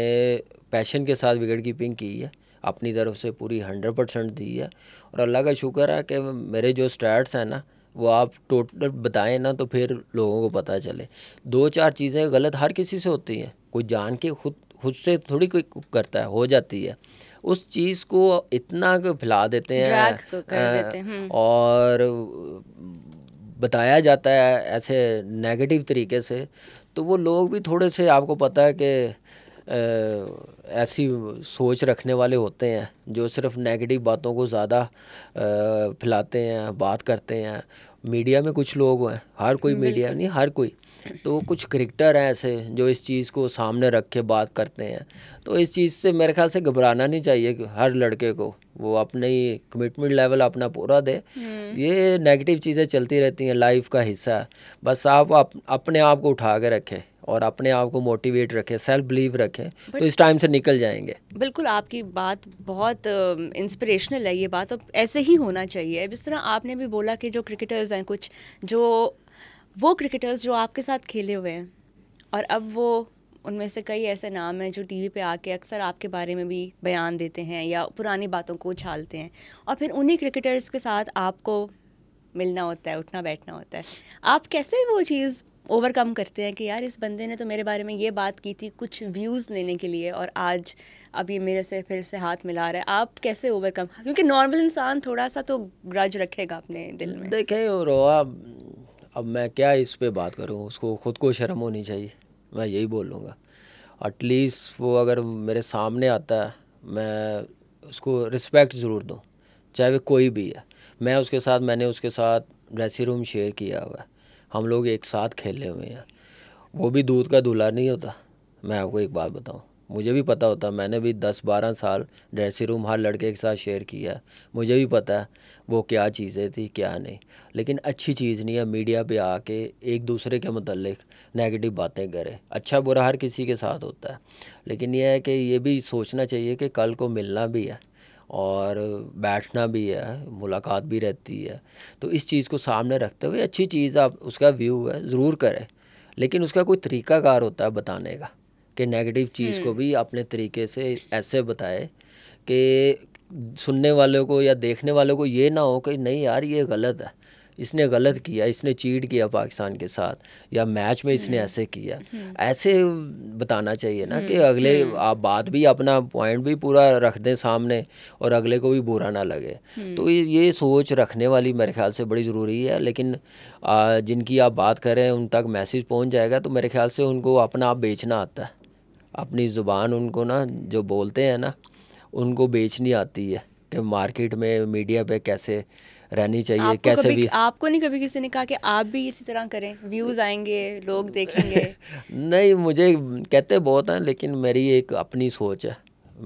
पैशन के साथ विकेट कीपिंग की है अपनी तरफ से पूरी हंड्रेड परसेंट दी है और अल्लाह का शुक्र है कि मेरे जो स्टैट्स हैं ना वो आप टोटल बताएं ना तो फिर लोगों को पता चले दो चार चीज़ें गलत हर किसी से होती हैं कोई जान के खुद खुद से थोड़ी कोई कुक करता है हो जाती है उस चीज़ को इतना फैला देते हैं तो हाँ, देते हैं हम्म। और बताया जाता है ऐसे नेगेटिव तरीके से तो वो लोग भी थोड़े से आपको पता है कि ऐसी सोच रखने वाले होते हैं जो सिर्फ नेगेटिव बातों को ज़्यादा फैलाते हैं बात करते हैं मीडिया में कुछ लोग हैं हर कोई मीडिया नहीं हर कोई तो कुछ क्रिकेटर हैं ऐसे जो इस चीज़ को सामने रख के बात करते हैं तो इस चीज़ से मेरे ख्याल से घबराना नहीं चाहिए हर लड़के को वो अपने कमिटमेंट लेवल अपना पूरा दे हम्म। ये नेगेटिव चीज़ें चलती रहती हैं लाइफ का हिस्सा है बस आप अप, अपने आप को उठा के रखें और अपने आप को मोटिवेट रखें सेल्फ बिलीव रखें तो इस टाइम से निकल जाएंगे बिल्कुल आपकी बात बहुत इंस्पिरेशनल है ये बात और तो ऐसे ही होना चाहिए जिस तरह आपने भी बोला कि जो क्रिकेटर्स हैं कुछ जो वो क्रिकेटर्स जो आपके साथ खेले हुए हैं और अब वो उनमें से कई ऐसे नाम हैं जो टीवी पे आके अक्सर आपके बारे में भी बयान देते हैं या पुरानी बातों को उछालते हैं और फिर उन्हीं क्रिकेटर्स के साथ आपको मिलना होता है उठना बैठना होता है आप कैसे वो चीज़ ओवरकम करते हैं कि यार इस बंदे ने तो मेरे बारे में ये बात की थी कुछ व्यूज़ लेने के लिए और आज अब ये मेरे से फिर से हाथ मिला रहा है आप कैसे ओवरकम क्योंकि नॉर्मल इंसान थोड़ा सा तो ग्रज रखेगा अपने दिल में देखे अब मैं क्या इस पर बात करूँ उसको खुद को शर्म होनी चाहिए मैं यही बोलूँगा एटलीस्ट वो अगर मेरे सामने आता है मैं उसको रिस्पेक्ट ज़रूर दूँ चाहे वे कोई भी है मैं उसके साथ मैंने उसके साथ ड्रेसिंग रूम शेयर किया हुआ है हम लोग एक साथ खेले हुए हैं वो भी दूध का दूल्हा नहीं होता मैं आपको एक बात बताऊँ मुझे भी पता होता मैंने भी दस बारह साल ड्रेसिंग रूम हर लड़के के साथ शेयर किया मुझे भी पता है वो क्या चीज़ें थी क्या नहीं लेकिन अच्छी चीज़ नहीं है मीडिया पे आके एक दूसरे के मतलब नेगेटिव बातें करें अच्छा बुरा हर किसी के साथ होता है लेकिन यह है कि ये भी सोचना चाहिए कि कल को मिलना भी है और बैठना भी है मुलाकात भी रहती है तो इस चीज़ को सामने रखते हुए अच्छी चीज़ आप उसका व्यू है ज़रूर करें लेकिन उसका कोई तरीक़ाकार होता है बताने का कि नेगेटिव चीज़ को हम्म। भी अपने तरीके से ऐसे बताए कि सुनने वालों को या देखने वालों को ये ना हो कि नहीं यार ये गलत है इसने गलत किया इसने चीट किया पाकिस्तान के साथ या मैच में इसने हम्म। ऐसे किया हम्म। ऐसे बताना चाहिए ना कि अगले आप बात भी अपना पॉइंट भी पूरा रख दें सामने और अगले को भी बुरा ना लगे तो ये सोच रखने वाली मेरे ख्याल से बड़ी ज़रूरी है लेकिन जिनकी आप बात करें उन तक मैसेज पहुंच जाएगा तो मेरे ख्याल से उनको अपना आप बेचना आता है अपनी ज़ुबान उनको ना जो बोलते हैं ना उनको बेचनी आती है कि मार्केट में मीडिया पे कैसे रहनी चाहिए कैसे कभी, भी आपको नहीं कभी किसी ने कहा कि आप भी इसी तरह करें व्यूज़ आएंगे लोग देखेंगे नहीं मुझे कहते बहुत हैं लेकिन मेरी एक अपनी सोच है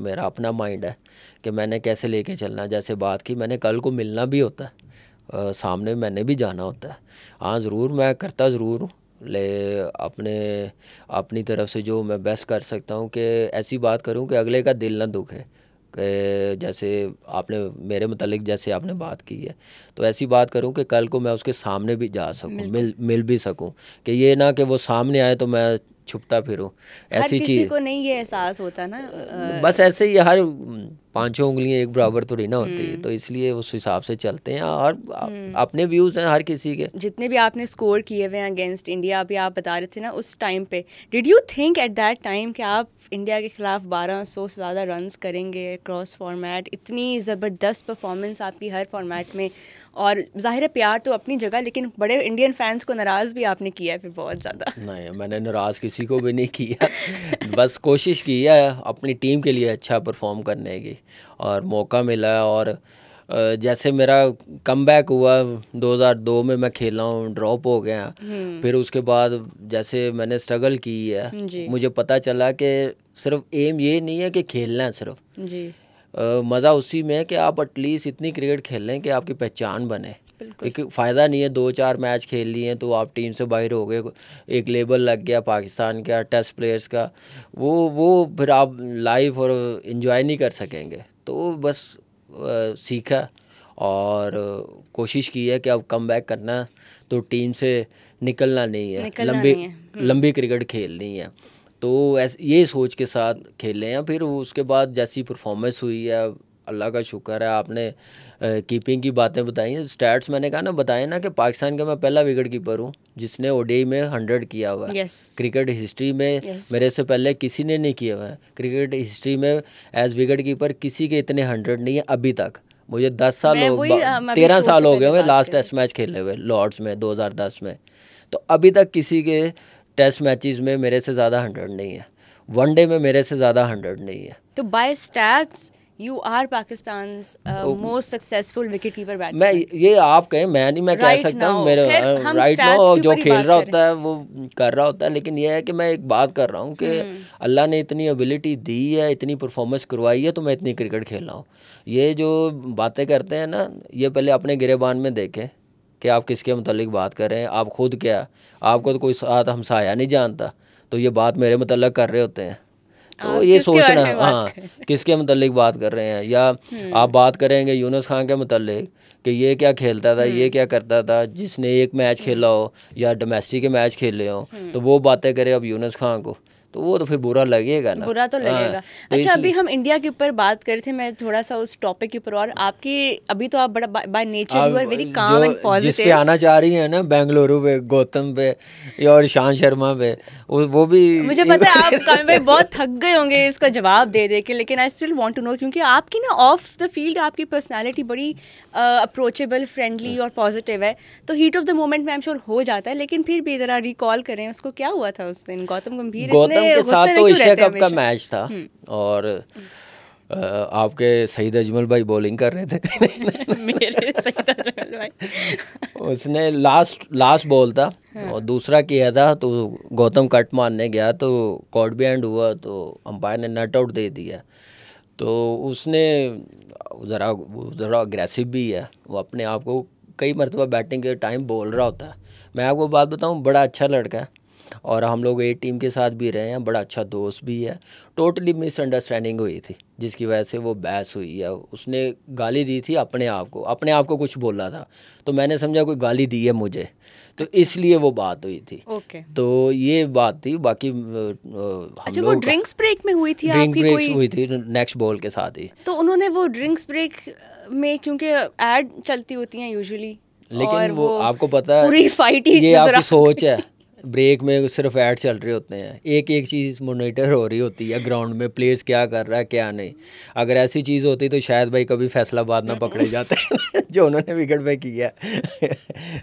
मेरा अपना माइंड है कि मैंने कैसे लेके चलना जैसे बात की मैंने कल को मिलना भी होता है आ, सामने मैंने भी जाना होता है हाँ ज़रूर मैं करता ज़रूर हूँ ले अपने अपनी तरफ से जो मैं बेस्ट कर सकता हूँ कि ऐसी बात करूँ कि अगले का दिल ना दुखे जैसे आपने मेरे मतलब जैसे आपने बात की है तो ऐसी बात करूं कि कल को मैं उसके सामने भी जा सकूं मिल मिल भी सकूं कि ये ना कि वो सामने आए तो मैं छुपता फिरूं ऐसी चीज़ को नहीं ये एहसास होता ना बस ऐसे ही हर पांचों उंगलियां एक बराबर थोड़ी ना होती हम्म। तो इसलिए उस हिसाब से चलते हैं और हम्म। अपने व्यूज हैं हर किसी के जितने भी आपने स्कोर किए हुए हैं अगेंस्ट इंडिया अभी आप बता रहे थे ना उस टाइम पे did you think at that time कि आप इंडिया के खिलाफ 1200 से ज़्यादा रन करेंगे क्रॉस फॉर्मेट इतनी ज़बरदस्त परफॉर्मेंस आपकी हर फॉर्मेट में और ज़ाहिर है प्यार तो अपनी जगह लेकिन बड़े इंडियन फैंस को नाराज़ भी आपने किया है फिर बहुत ज़्यादा नहीं मैंने नाराज़ किसी को भी नहीं किया बस कोशिश की है अपनी टीम के लिए अच्छा परफॉर्म करने की और मौका मिला और जैसे मेरा कम बैक हुआ 2002 में मैं खेला हूँ ड्रॉप हो गया हम्म। फिर उसके बाद जैसे मैंने स्ट्रगल की है मुझे पता चला कि सिर्फ एम ये नहीं है कि खेलना है सिर्फ जी मज़ा उसी में है कि आप एटलीस्ट इतनी क्रिकेट खेलें कि आपकी पहचान बने एक फ़ायदा नहीं है दो चार मैच खेल लिए तो आप टीम से बाहर हो गए एक लेबल लग गया पाकिस्तान का टेस्ट प्लेयर्स का वो वो फिर आप लाइफ और इन्जॉय नहीं कर सकेंगे तो बस सीखा और कोशिश की है कि अब कम बैक करना तो टीम से निकलना नहीं है लंबी हम्म। लंबी क्रिकेट खेलनी है तो ऐसे ये सोच के साथ खेले हैं फिर उसके बाद जैसी परफॉर्मेंस हुई है अल्लाह का शुक्र है आपने कीपिंग की बातें बताई हैं स्टैट्स मैंने कहा ना बताए ना कि पाकिस्तान का मैं पहला विकेट कीपर हूँ जिसने ओडी में हंड्रेड किया हुआ है yes. क्रिकेट हिस्ट्री में yes. मेरे से पहले किसी ने नहीं किया हुआ है क्रिकेट हिस्ट्री में एज विकेट कीपर किसी के इतने हंड्रेड नहीं है अभी तक मुझे दस साल हो तेरह साल हो गए हुए लास्ट टेस्ट मैच खेले हुए लॉर्ड्स में दो में तो अभी तक किसी के टेस्ट मैचेस में मेरे से ज़्यादा हंड्रेड नहीं है वनडे में मेरे से ज़्यादा हंड्रेड नहीं है तो by stats you are Pakistan most successful wicket keeper bat मैं ये आप कहें मैं नहीं मैं right कह सकता हूँ मेरे राइट नाउ uh, जो खेल रहा होता है वो कर रहा होता है लेकिन ये है कि मैं एक बात कर रहा हूँ कि हम्म। अल्लाह ने इतनी एबिलिटी दी है इतनी परफॉर्मेंस करवाई है तो मैं इतनी क्रिकेट खेल रहा हूँ ये जो बातें करते हैं ना ये पहले अपने गिरेबान में देखें कि आप किसके मतलब बात कर रहे हैं आप खुद क्या आपको तो कोई साथ हमसाया नहीं जानता तो ये बात मेरे मतलब कर रहे होते हैं तो हाँ, ये सोचना हाँ किसके मतलब बात कर रहे हैं या हम्म। आप बात करेंगे यूनस खान के मतलब कि ये क्या खेलता था ये हम्म। क्या करता था जिसने एक मैच हम्म। खेला हो या डोमेस्टिक के मैच खेले हो तो वो बातें करे अब यूनस खान को तो वो तो फिर बुरा लगेगा ना बुरा तो हाँ, लगेगा आ, तो अच्छा अभी हम इंडिया के ऊपर बात कर रहे थे मैं थोड़ा सा उस टॉपिक के ऊपर और आपकी अभी तो आप बड़ा by nature you are very calm and positive जिस पे आना चाह रही है ना बेंगलुरु पे गौतम पे और ईशान शर्मा पे वो भी मुझे पता है आप कामिल भाई बहुत थक गए होंगे इसका जवाब दे दे के लेकिन I still want to know क्योंकि आपकी ना ऑफ द फील्ड आपकी पर्सनालिटी बड़ी अप्रोचेबल uh, फ्रेंडली और पॉजिटिव है तो हीट ऑफ द मोमेंट में आई एम श्योर हो जाता है लेकिन फिर भी ज़रा रिकॉल करें उसको क्या हुआ था उस दिन गौतम गंभीर गौतम के साथ तो एशिया कप का मैच था हम्म। और हम्म। आपके सईद अजमल भाई बॉलिंग कर रहे थे मेरे सईद अजमल भाई उसने लास्ट लास्ट बॉल था हाँ। और दूसरा किया था तो गौतम कट मारने गया तो कॉट भी एंड हुआ तो अंपायर ने नट आउट दे दिया तो उसने ज़रा ज़रा अग्रेसिव भी है वो अपने आप को कई मरतबा बैटिंग के टाइम बोल रहा होता है मैं आपको बात बताऊँ बड़ा अच्छा लड़का है और हम लोग ए टीम के साथ भी रहे हैं बड़ा अच्छा दोस्त भी है टोटली मिसअंडरस्टैंडिंग हुई थी जिसकी वजह से वो बहस हुई है उसने गाली दी थी अपने आप को अपने आप को कुछ बोला था तो मैंने समझा कोई गाली दी है मुझे तो अच्छा। इसलिए वो बात हुई थी ओके okay. तो ये बात थी बाकी अच्छा वो ड्रिंक्स ब्रेक में हुई थी ड्रिंक ब्रेक कोई... हुई थी नेक्स्ट बॉल के साथ ही तो उन्होंने वो ड्रिंक्स ब्रेक में क्योंकि एड चलती होती हैं यूजुअली लेकिन वो, वो आपको पता है पूरी फाइट ही ये आपकी सोच है ब्रेक में सिर्फ ऐड चल रहे होते हैं एक एक चीज़ मोनिटर हो रही होती है ग्राउंड में प्लेयर्स क्या कर रहा है क्या नहीं अगर ऐसी चीज़ होती तो शायद भाई कभी फैसला बाद ना पकड़े जाते जो उन्होंने विकेट पे किया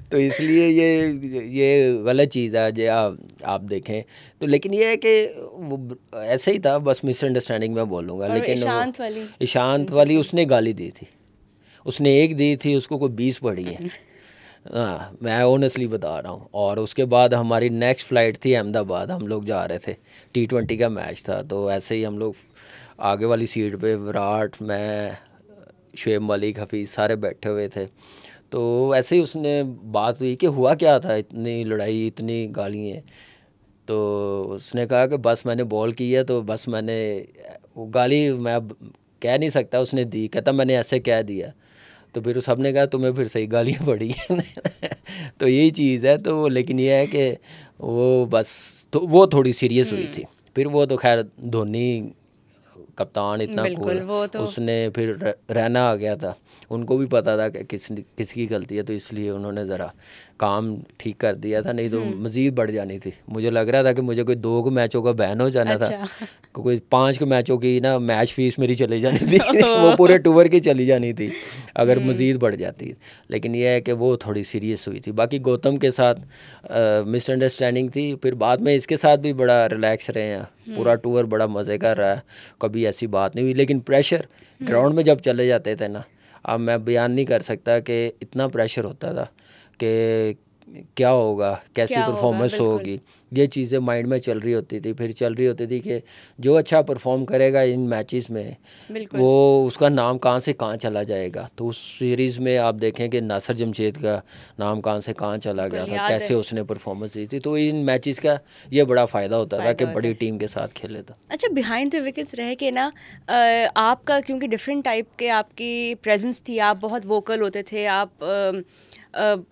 तो इसलिए ये ये गलत चीज़ है जो आप, आप देखें तो लेकिन ये है कि वो ऐसे ही था बस मिसअंडरस्टैंडिंग में बोलूँगा लेकिन ईशांत वाली ईशांत वाली उसने गाली दी थी उसने एक दी थी उसको कोई बीस पड़ी है हाँ मैं ऑनेस्टली बता रहा हूँ और उसके बाद हमारी नेक्स्ट फ़्लाइट थी अहमदाबाद हम लोग जा रहे थे टी ट्वेंटी का मैच था तो ऐसे ही हम लोग आगे वाली सीट पे विराट मैं शुएब मलिक हफीज़ सारे बैठे हुए थे तो ऐसे ही उसने बात हुई कि हुआ क्या था इतनी लड़ाई इतनी गालियाँ तो उसने कहा कि बस मैंने बॉल की है तो बस मैंने गाली मैं कह नहीं सकता उसने दी कहता मैंने ऐसे कह दिया तो फिर सब ने कहा तुम्हें फिर सही गालियाँ पड़ी तो यही चीज़ है तो लेकिन यह है कि वो बस तो वो थोड़ी सीरियस हुई थी हम्म। फिर वो तो खैर धोनी कप्तान इतना कूल तो... उसने फिर रहना आ गया था उनको भी पता था कि किस किसकी गलती है तो इसलिए उन्होंने ज़रा काम ठीक कर दिया था नहीं तो हम्म। मज़ीद बढ़ जानी थी मुझे लग रहा था कि मुझे कोई दो मैचों का बैन हो जाना अच्छा। था कोई पाँच के मैचों की ना मैच फीस मेरी चली जानी थी वो पूरे टूर की चली जानी थी अगर हम्म। मज़ीद बढ़ जाती लेकिन यह है कि वो थोड़ी सीरियस हुई थी बाकी गौतम के साथ मिसअंडरस्टैंडिंग थी फिर बाद में इसके साथ भी बड़ा रिलैक्स रहे हैं हम्म। पूरा टूर बड़ा मज़े कर रहा है कभी ऐसी बात नहीं हुई लेकिन प्रेशर ग्राउंड में जब चले जाते थे ना अब मैं बयान नहीं कर सकता कि इतना प्रेशर होता था कि क्या होगा कैसी परफॉर्मेंस होगी ये चीज़ें माइंड में चल रही होती थी फिर चल रही होती थी कि जो अच्छा परफॉर्म करेगा इन मैचेस में वो उसका नाम कहाँ से कहाँ चला जाएगा तो उस सीरीज़ में आप देखें कि नासर जमशेद का नाम कहाँ से कहाँ चला गया था कैसे उसने परफॉर्मेंस दी थी तो इन मैचेस का ये बड़ा फ़ायदा होता था कि बड़ी टीम के साथ खेले था अच्छा बिहाइंड द विकेट्स रह के ना आपका क्योंकि डिफरेंट टाइप के आपकी प्रेजेंस थी आप बहुत वोकल होते थे आप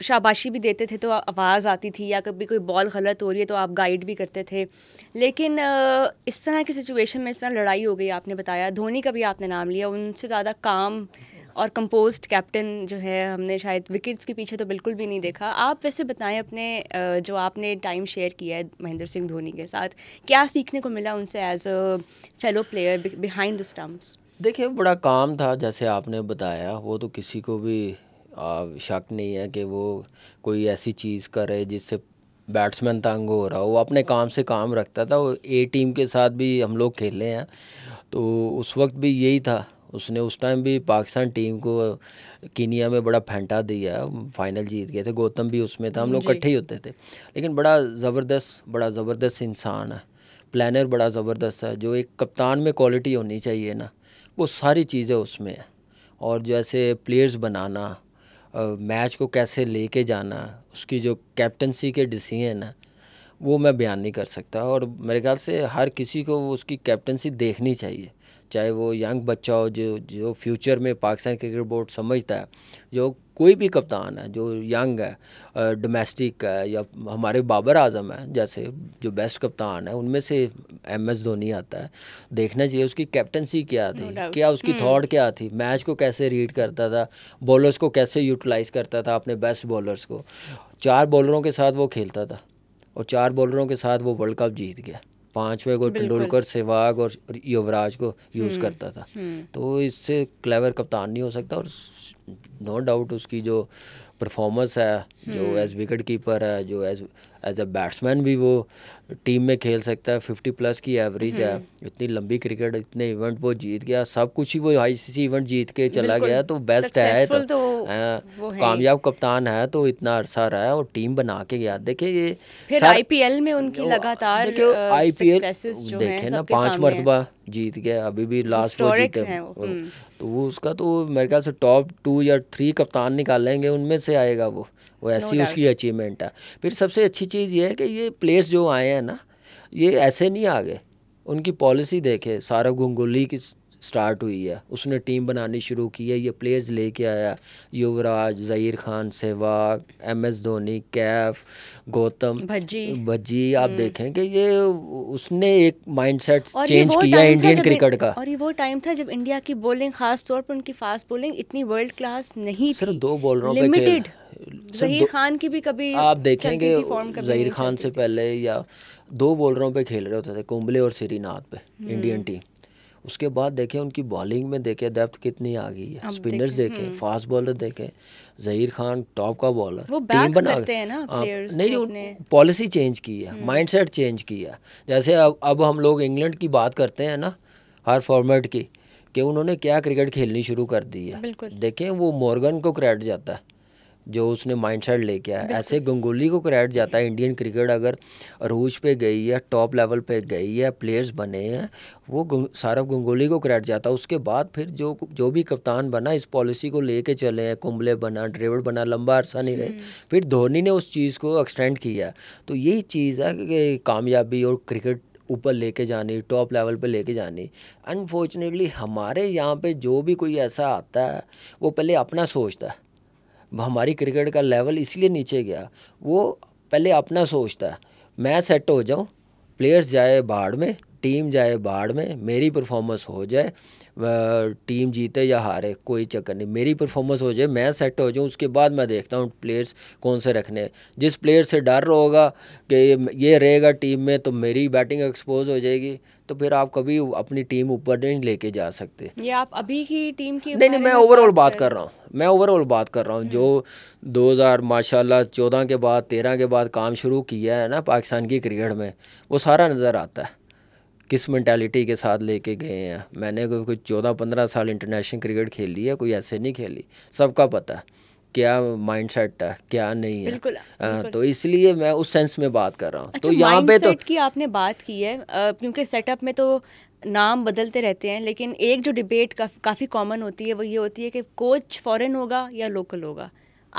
शाबाशी भी देते थे तो आवाज़ आती थी या कभी कोई बॉल गलत हो रही है तो आप गाइड भी करते थे लेकिन इस तरह की सिचुएशन में इस तरह लड़ाई हो गई आपने बताया धोनी का भी आपने नाम लिया उनसे ज़्यादा काम और कंपोज कैप्टन जो है हमने शायद विकेट्स के पीछे तो बिल्कुल भी नहीं देखा आप वैसे बताएं अपने जो आपने टाइम शेयर किया है महेंद्र सिंह धोनी के साथ क्या सीखने को मिला उनसे as a fellow player behind the stumps देखिए बड़ा काम था जैसे आपने बताया वो तो किसी को भी शक नहीं है कि वो कोई ऐसी चीज़ करे जिससे बैट्समैन तंग हो रहा हो वो अपने काम से काम रखता था वो ए टीम के साथ भी हम लोग खेले हैं तो उस वक्त भी यही था उसने उस टाइम भी पाकिस्तान टीम को कीनिया में बड़ा फेंटा दिया फाइनल जीत गए थे गौतम भी उसमें था हम लोग इकट्ठे ही होते थे लेकिन बड़ा ज़बरदस्त बड़ा ज़बरदस्त इंसान है प्लानर बड़ा ज़बरदस्त है जो एक कप्तान में क्वालिटी होनी चाहिए ना वो सारी चीज़ें उसमें हैं और जैसे प्लेयर्स बनाना मैच को कैसे लेके जाना उसकी जो कैप्टनसी के डिसीजन है वो मैं बयान नहीं कर सकता और मेरे ख्याल से हर किसी को उसकी कैप्टनसी देखनी चाहिए चाहे वो यंग बच्चा हो जो जो फ्यूचर में पाकिस्तान क्रिकेट बोर्ड समझता है जो कोई भी कप्तान है जो यंग है डोमेस्टिक है या हमारे बाबर आजम है जैसे जो बेस्ट कप्तान है उनमें से एम एस धोनी आता है देखना चाहिए उसकी कैप्टनसी क्या थी no क्या उसकी थॉट हम्म। क्या थी मैच को कैसे रीड करता था बॉलर्स को कैसे यूटिलाइज करता था अपने बेस्ट बॉलर्स को चार बॉलरों के साथ वो खेलता था और चार बॉलरों के साथ वो वर्ल्ड कप जीत गया पांचवे को तेंदुलकर सहवाग और युवराज को यूज़ हम्म, करता था हम्म। तो इससे क्लेवर कप्तान नहीं हो सकता और नो डाउट उसकी जो परफॉर्मेंस है जो एज विकेट कीपर है जो एज एज अ बैट्समैन भी वो टीम में खेल सकता है फिफ्टी प्लस की एवरेज है hmm. इतनी लंबी क्रिकेट इतने इवेंट वो जीत गया सब कुछ ही वो आईसीसी इवेंट जीत के चला गया तो बेस्ट है तो, तो, तो हाँ, कामयाब कप्तान है तो इतना अरसा रहा है और टीम बना के गया देखिए ये फिर आईपीएल में उनकी लगातार आईपीएल देखे ना पांच मरतबा जीत गया अभी भी लास्ट वो जीते तो वो उसका तो मेरे ख्याल से टॉप टू या थ्री कप्तान निकाल लेंगे उनमें से आएगा वो वो ऐसी no उसकी अचीवमेंट है फिर सबसे अच्छी चीज़ ये है कि ये प्लेयर्स जो आए हैं ना ये ऐसे नहीं आ गए उनकी पॉलिसी देखे सारव गंगुली की स्टार्ट हुई है उसने टीम बनानी शुरू की है ये प्लेयर्स लेके आया युवराज ज़हीर खान सहवाग एम एस धोनी कैफ गौतम भज्जी भज्जी आप हम्म। देखें कि ये उसने एक माइंडसेट चेंज किया इंडियन क्रिकेट का और ये वो टाइम था जब इंडिया की बॉलिंग खास तौर पर उनकी फास्ट बॉलिंग इतनी वर्ल्ड क्लास नहीं सिर्फ दो बॉलरों पे लिमिटेड जहीर खान की भी कभी आप देखेंगे जहीर खान से पहले या दो बॉलरों पे खेल रहे होते थे कुंबले और श्रीनाथ पे इंडियन टीम हम्म। उसके बाद देखें उनकी बॉलिंग में देखें डेप्थ कितनी आ गई है स्पिनर्स देखें फास्ट बॉलर देखें जहीर खान टॉप का बॉलर टीम बना हैं ना आ, हाँ, नहीं पॉलिसी चेंज की है माइंडसेट चेंज किया जैसे अब अब हम लोग इंग्लैंड की बात करते हैं ना हर फॉर्मेट की कि उन्होंने क्या क्रिकेट खेलनी शुरू कर दी है देखें वो मॉर्गन को क्रेडिट जाता है जो उसने माइंडसेट लेके आया ऐसे गंगोली को क्रेडिट जाता है इंडियन क्रिकेट अगर अरूज पे गई है टॉप लेवल पे गई है प्लेयर्स बने हैं वो सौरव गंगोली को क्रेडिट जाता है उसके बाद फिर जो जो भी कप्तान बना इस पॉलिसी को लेके चले हैं कुंबले बना ड्रेविड बना लंबा अरसा नहीं रहे हम्म। फिर धोनी ने उस चीज़ को एक्सटेंड किया तो यही चीज़ है कि कामयाबी और क्रिकेट ऊपर लेके जानी टॉप लेवल पे लेके जानी अनफॉर्चुनेटली हमारे यहाँ पे जो भी कोई ऐसा आता है वो पहले अपना सोचता है हमारी क्रिकेट का लेवल इसलिए नीचे गया वो पहले अपना सोचता है मैं सेट हो जाऊँ प्लेयर्स जाए बाढ़ में टीम जाए बाढ़ में मेरी परफॉर्मेंस हो जाए टीम जीते या हारे कोई चक्कर नहीं मेरी परफॉर्मेंस हो जाए मैं सेट हो जाऊँ उसके बाद मैं देखता हूँ प्लेयर्स कौन से रखने जिस प्लेयर से डर होगा कि ये रहेगा टीम में तो मेरी बैटिंग एक्सपोज हो जाएगी तो फिर आप कभी अपनी टीम ऊपर नहीं लेके जा सकते ये आप अभी की टीम की नहीं नहीं मैं ओवरऑल बात कर रहा हूँ मैं ओवरऑल बात कर रहा हूँ जो 2000 हम्म। माशाल्लाह 14 के बाद 13 के बाद काम शुरू किया है ना पाकिस्तान की क्रिकेट में वो सारा नज़र आता है किस मैंटेलिटी के साथ लेके गए हैं मैंने कोई कोई चौदह पंद्रह साल इंटरनेशनल क्रिकेट खेली है कोई ऐसे नहीं खेली सबका पता क्या माइंड सेट है क्या नहीं है बिल्कुल, बिल्कुल। तो इसलिए मैं उस सेंस में बात कर रहा हूँ अच्छा, तो यहाँ पे तो की आपने बात की है क्योंकि सेटअप में तो नाम बदलते रहते हैं लेकिन एक जो डिबेट का, काफ़ी कॉमन होती है वो ये होती है कि कोच फॉरेन होगा या लोकल होगा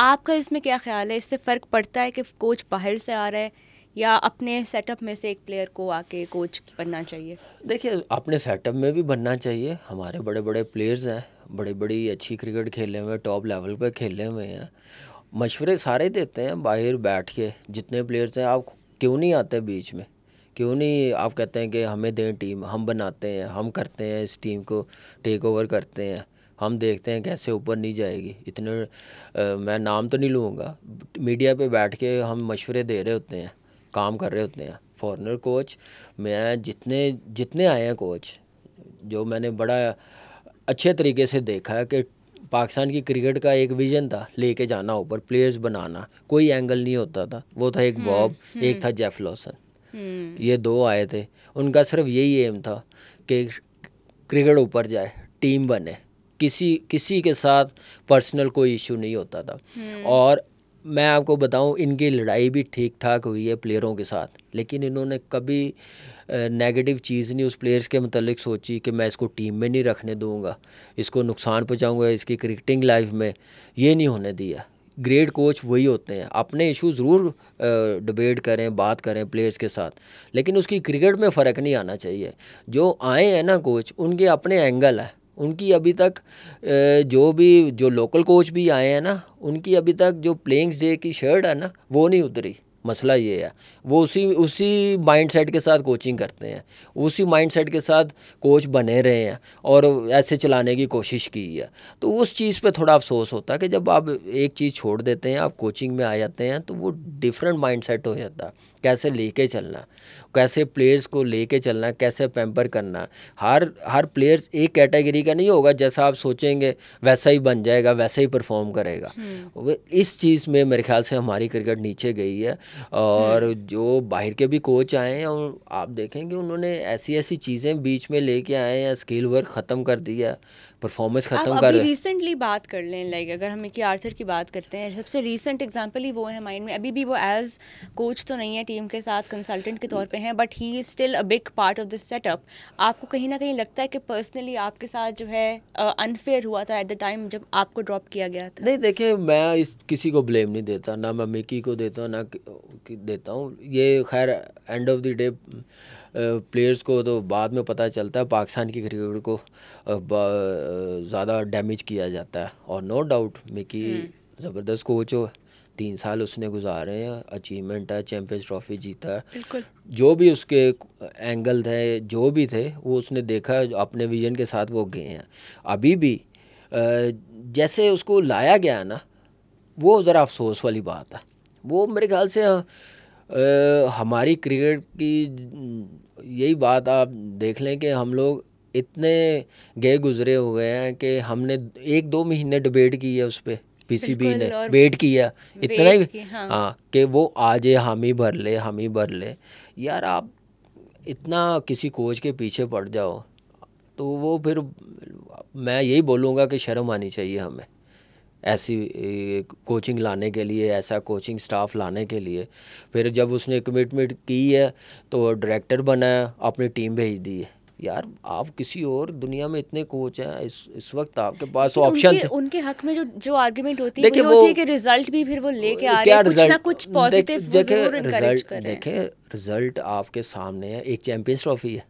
आपका इसमें क्या ख्याल है इससे फ़र्क पड़ता है कि कोच बाहर से आ रहा है या अपने सेटअप में से एक प्लेयर को आके कोच बनना चाहिए देखिए अपने सेटअप में भी बनना चाहिए हमारे बड़े बड़े प्लेयर्स हैं बड़ी बड़ी अच्छी क्रिकेट खेले हुए टॉप लेवल पर खेले हुए हैं मशवरे सारे देते हैं बाहर बैठ के जितने प्लेयर्स हैं आप क्यों नहीं आते बीच में क्यों नहीं आप कहते हैं कि हमें दें टीम हम बनाते हैं हम करते हैं इस टीम को टेक ओवर करते हैं हम देखते हैं कैसे ऊपर नहीं जाएगी इतने आ, मैं नाम तो नहीं लूँगा मीडिया पे बैठ के हम मशवरे दे रहे होते हैं काम कर रहे होते हैं फॉरनर कोच मैं जितने जितने आए हैं कोच जो मैंने बड़ा अच्छे तरीके से देखा है कि पाकिस्तान की क्रिकेट का एक विजन था लेके जाना ऊपर प्लेयर्स बनाना कोई एंगल नहीं होता था वो था एक बॉब हम्म, हम्म। एक था जेफ लॉसन हम्म। ये दो आए थे उनका सिर्फ यही एम था कि क्रिकेट ऊपर जाए टीम बने किसी किसी के साथ पर्सनल कोई इशू नहीं होता था और मैं आपको बताऊं इनकी लड़ाई भी ठीक ठाक हुई है प्लेयरों के साथ लेकिन इन्होंने कभी नेगेटिव चीज़ नहीं उस प्लेयर्स के मतलब सोची कि मैं इसको टीम में नहीं रखने दूंगा इसको नुकसान पहुंचाऊंगा इसकी क्रिकेटिंग लाइफ में ये नहीं होने दिया ग्रेट कोच वही होते हैं अपने इशू ज़रूर डिबेट करें बात करें प्लेयर्स के साथ लेकिन उसकी क्रिकेट में फ़र्क नहीं आना चाहिए जो आए हैं ना कोच उनके अपने एंगल हैं उनकी अभी तक जो भी जो लोकल कोच भी आए हैं ना उनकी अभी तक जो प्लेइंग्स डे की शर्ट है ना वो नहीं उतरी मसला ये है वो उसी उसी माइंड सेट के साथ कोचिंग करते हैं उसी माइंड सेट के साथ कोच बने रहे हैं और ऐसे चलाने की कोशिश की है तो उस चीज़ पे थोड़ा अफसोस होता है कि जब आप एक चीज़ छोड़ देते हैं आप कोचिंग में आ जाते हैं तो वो डिफरेंट माइंड सेट हो जाता है कैसे लेके चलना कैसे प्लेयर्स को लेके चलना कैसे पैम्पर करना हर हर प्लेयर्स एक कैटेगरी का नहीं होगा जैसा आप सोचेंगे वैसा ही बन जाएगा वैसा ही परफॉर्म करेगा हम्म। इस चीज़ में मेरे ख्याल से हमारी क्रिकेट नीचे गई है और हम्म। जो बाहर के भी कोच आए हैं और आप देखेंगे उन्होंने ऐसी ऐसी चीज़ें बीच में लेके आए हैं स्किल वर्क ख़त्म कर दिया परफॉर्मेंस खत्म कर रिसेंटली बात कर लें लाइक अगर हम एक आर्थर की बात करते हैं सबसे रिसेंट एग्जांपल ही वो है माइंड में अभी भी वो एज कोच तो नहीं है टीम के साथ कंसल्टेंट के तौर पे हैं but he is still a big part of this setup आपको कहीं ना कहीं लगता है कि पर्सनली आपके साथ जो है अनफेयर uh, हुआ था एट द टाइम जब आपको ड्रॉप किया गया था नहीं देखिए मैं इस किसी को ब्लेम नहीं देता ना मैं मिकी को देता हूँ ना देता हूँ ये खैर end of the day players को तो बाद में पता चलता है पाकिस्तान की क्रिकेट को ज़्यादा डैमेज किया जाता है और नो डाउट मिकी ज़बरदस्त कोच हो तीन साल उसने गुजारे हैं अचीवमेंट है चैम्पियंस ट्रॉफी जीता है जो भी उसके एंगल थे जो भी थे वो उसने देखा अपने विजन के साथ वो गए हैं अभी भी जैसे उसको लाया गया ना वो ज़रा अफसोस वाली बात है वो मेरे ख्याल से आ, हमारी क्रिकेट की यही बात आप देख लें कि हम लोग इतने गए गुजरे हुए हैं कि हमने एक दो महीने डिबेट की है उस पर पीसीबी ने वेट किया इतना ही हाँ।, हाँ, कि वो आज हम ही भर ले हम ही भर ले यार आप इतना किसी कोच के पीछे पड़ जाओ तो वो फिर मैं यही बोलूँगा कि शर्म आनी चाहिए हमें ऐसी कोचिंग लाने के लिए ऐसा कोचिंग स्टाफ लाने के लिए फिर जब उसने कमिटमेंट की है तो डायरेक्टर बनाया अपनी टीम भेज दी है यार आप किसी और दुनिया में इतने कोच हैं इस इस वक्त आपके पास ऑप्शन उनके, उनके हक में जो जो आर्गुमेंट होती है वो होती है कि रिजल्ट भी फिर वो लेके आ रहे हैं कुछ ना कुछ पॉजिटिव देखे, रिजल्ट देखे रिजल्ट आपके सामने है एक चैंपियंस ट्रॉफी है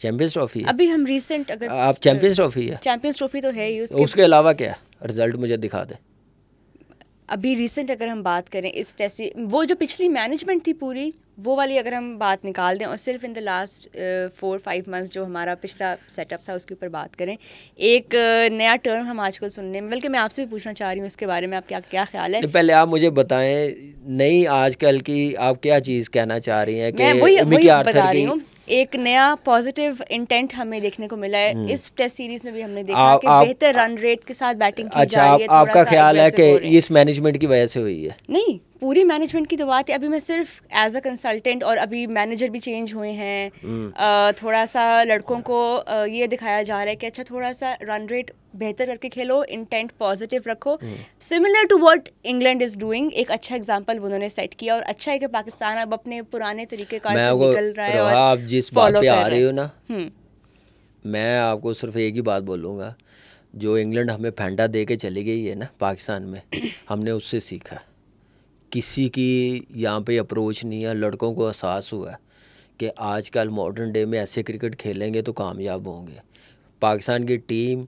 चैंपियंस ट्रॉफी अभी हम रिसेंट अगर आप चैंपियंस ट्रॉफी है चैंपियंस ट्रॉफी तो है ही उसके अलावा क्या रिजल्ट मुझे दिखा दे अभी रिसेंट अगर हम बात करें इस टेस्ट वो जो पिछली मैनेजमेंट थी पूरी वो वाली अगर हम बात निकाल दें और सिर्फ in the last four five months जो हमारा पिछला सेटअप था उसके ऊपर बात करें एक uh, नया टर्म हम आजकल सुनने में बल्कि मैं आपसे भी पूछना चाह रही हूँ इसके बारे में आप क्या ख्याल है पहले आप मुझे बताएं नई आजकल की आप क्या चीज़ कहना चाह रही हैं कि मैं वही, वही बता रही हूँ एक नया पॉजिटिव इंटेंट हमें देखने को मिला है हम्म। इस टेस्ट सीरीज में भी हमने देखा आ, कि बेहतर रन रेट के साथ बैटिंग की अच्छा, जा रही है आपका ख्याल है कि इस मैनेजमेंट की वजह से हुई है नहीं पूरी मैनेजमेंट की तो बात है अभी मैं सिर्फ एज अ कंसल्टेंट और अभी मैनेजर भी चेंज हुए हैं hmm. थोड़ा सा लड़कों को ये दिखाया जा रहा है कि अच्छा थोड़ा सा रन रेट बेहतर करके खेलो इंटेंट पॉजिटिव रखो similar to what England is doing एक अच्छा एग्जांपल उन्होंने सेट किया और अच्छा है कि पाकिस्तान अब अपने पुराने तरीके का निकल रहा है और आप जिस बात पे आ रहे हो ना hmm. मैं आपको सिर्फ एक ही बात बोलूँगा जो इंग्लैंड हमें फेंटा दे के चली गई है ना पाकिस्तान में हमने उससे सीखा किसी की यहाँ पे अप्रोच नहीं है लड़कों को एहसास हुआ है कि आजकल मॉडर्न डे में ऐसे क्रिकेट खेलेंगे तो कामयाब होंगे पाकिस्तान की टीम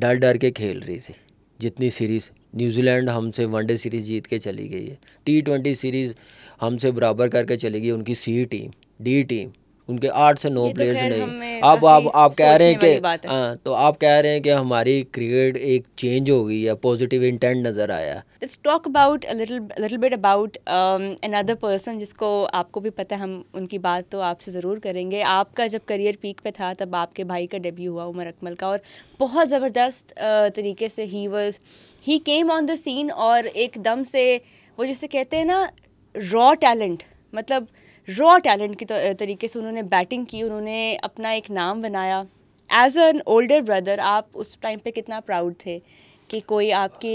डर डर के खेल रही थी जितनी सीरीज़ न्यूजीलैंड हमसे वनडे सीरीज़ जीत के चली गई है टी ट्वेंटी सीरीज़ हमसे बराबर करके चली गई उनकी सी टीम डी टीम उनके आठ से नौ प्लेयर्स तो नहीं आप आप आप कह रहे हैं कि हाँ तो आप कह रहे हैं कि हमारी क्रिकेट एक चेंज हो गई है पॉजिटिव इंटेंट नज़र आया let's talk about little bit about another person जिसको आपको भी पता है हम उनकी बात तो आपसे ज़रूर करेंगे आपका जब करियर पीक पे था तब आपके भाई का डेब्यू हुआ उमर अकमल का और बहुत ज़बरदस्त तरीके से he was he came on the scene और एकदम से वो जैसे कहते हैं ना रॉ टैलेंट मतलब रॉ टैलेंट के तरीके से उन्होंने बैटिंग की उन्होंने अपना एक नाम बनाया एज एन ओल्डर ब्रदर आप उस टाइम पे कितना प्राउड थे कि कोई आपके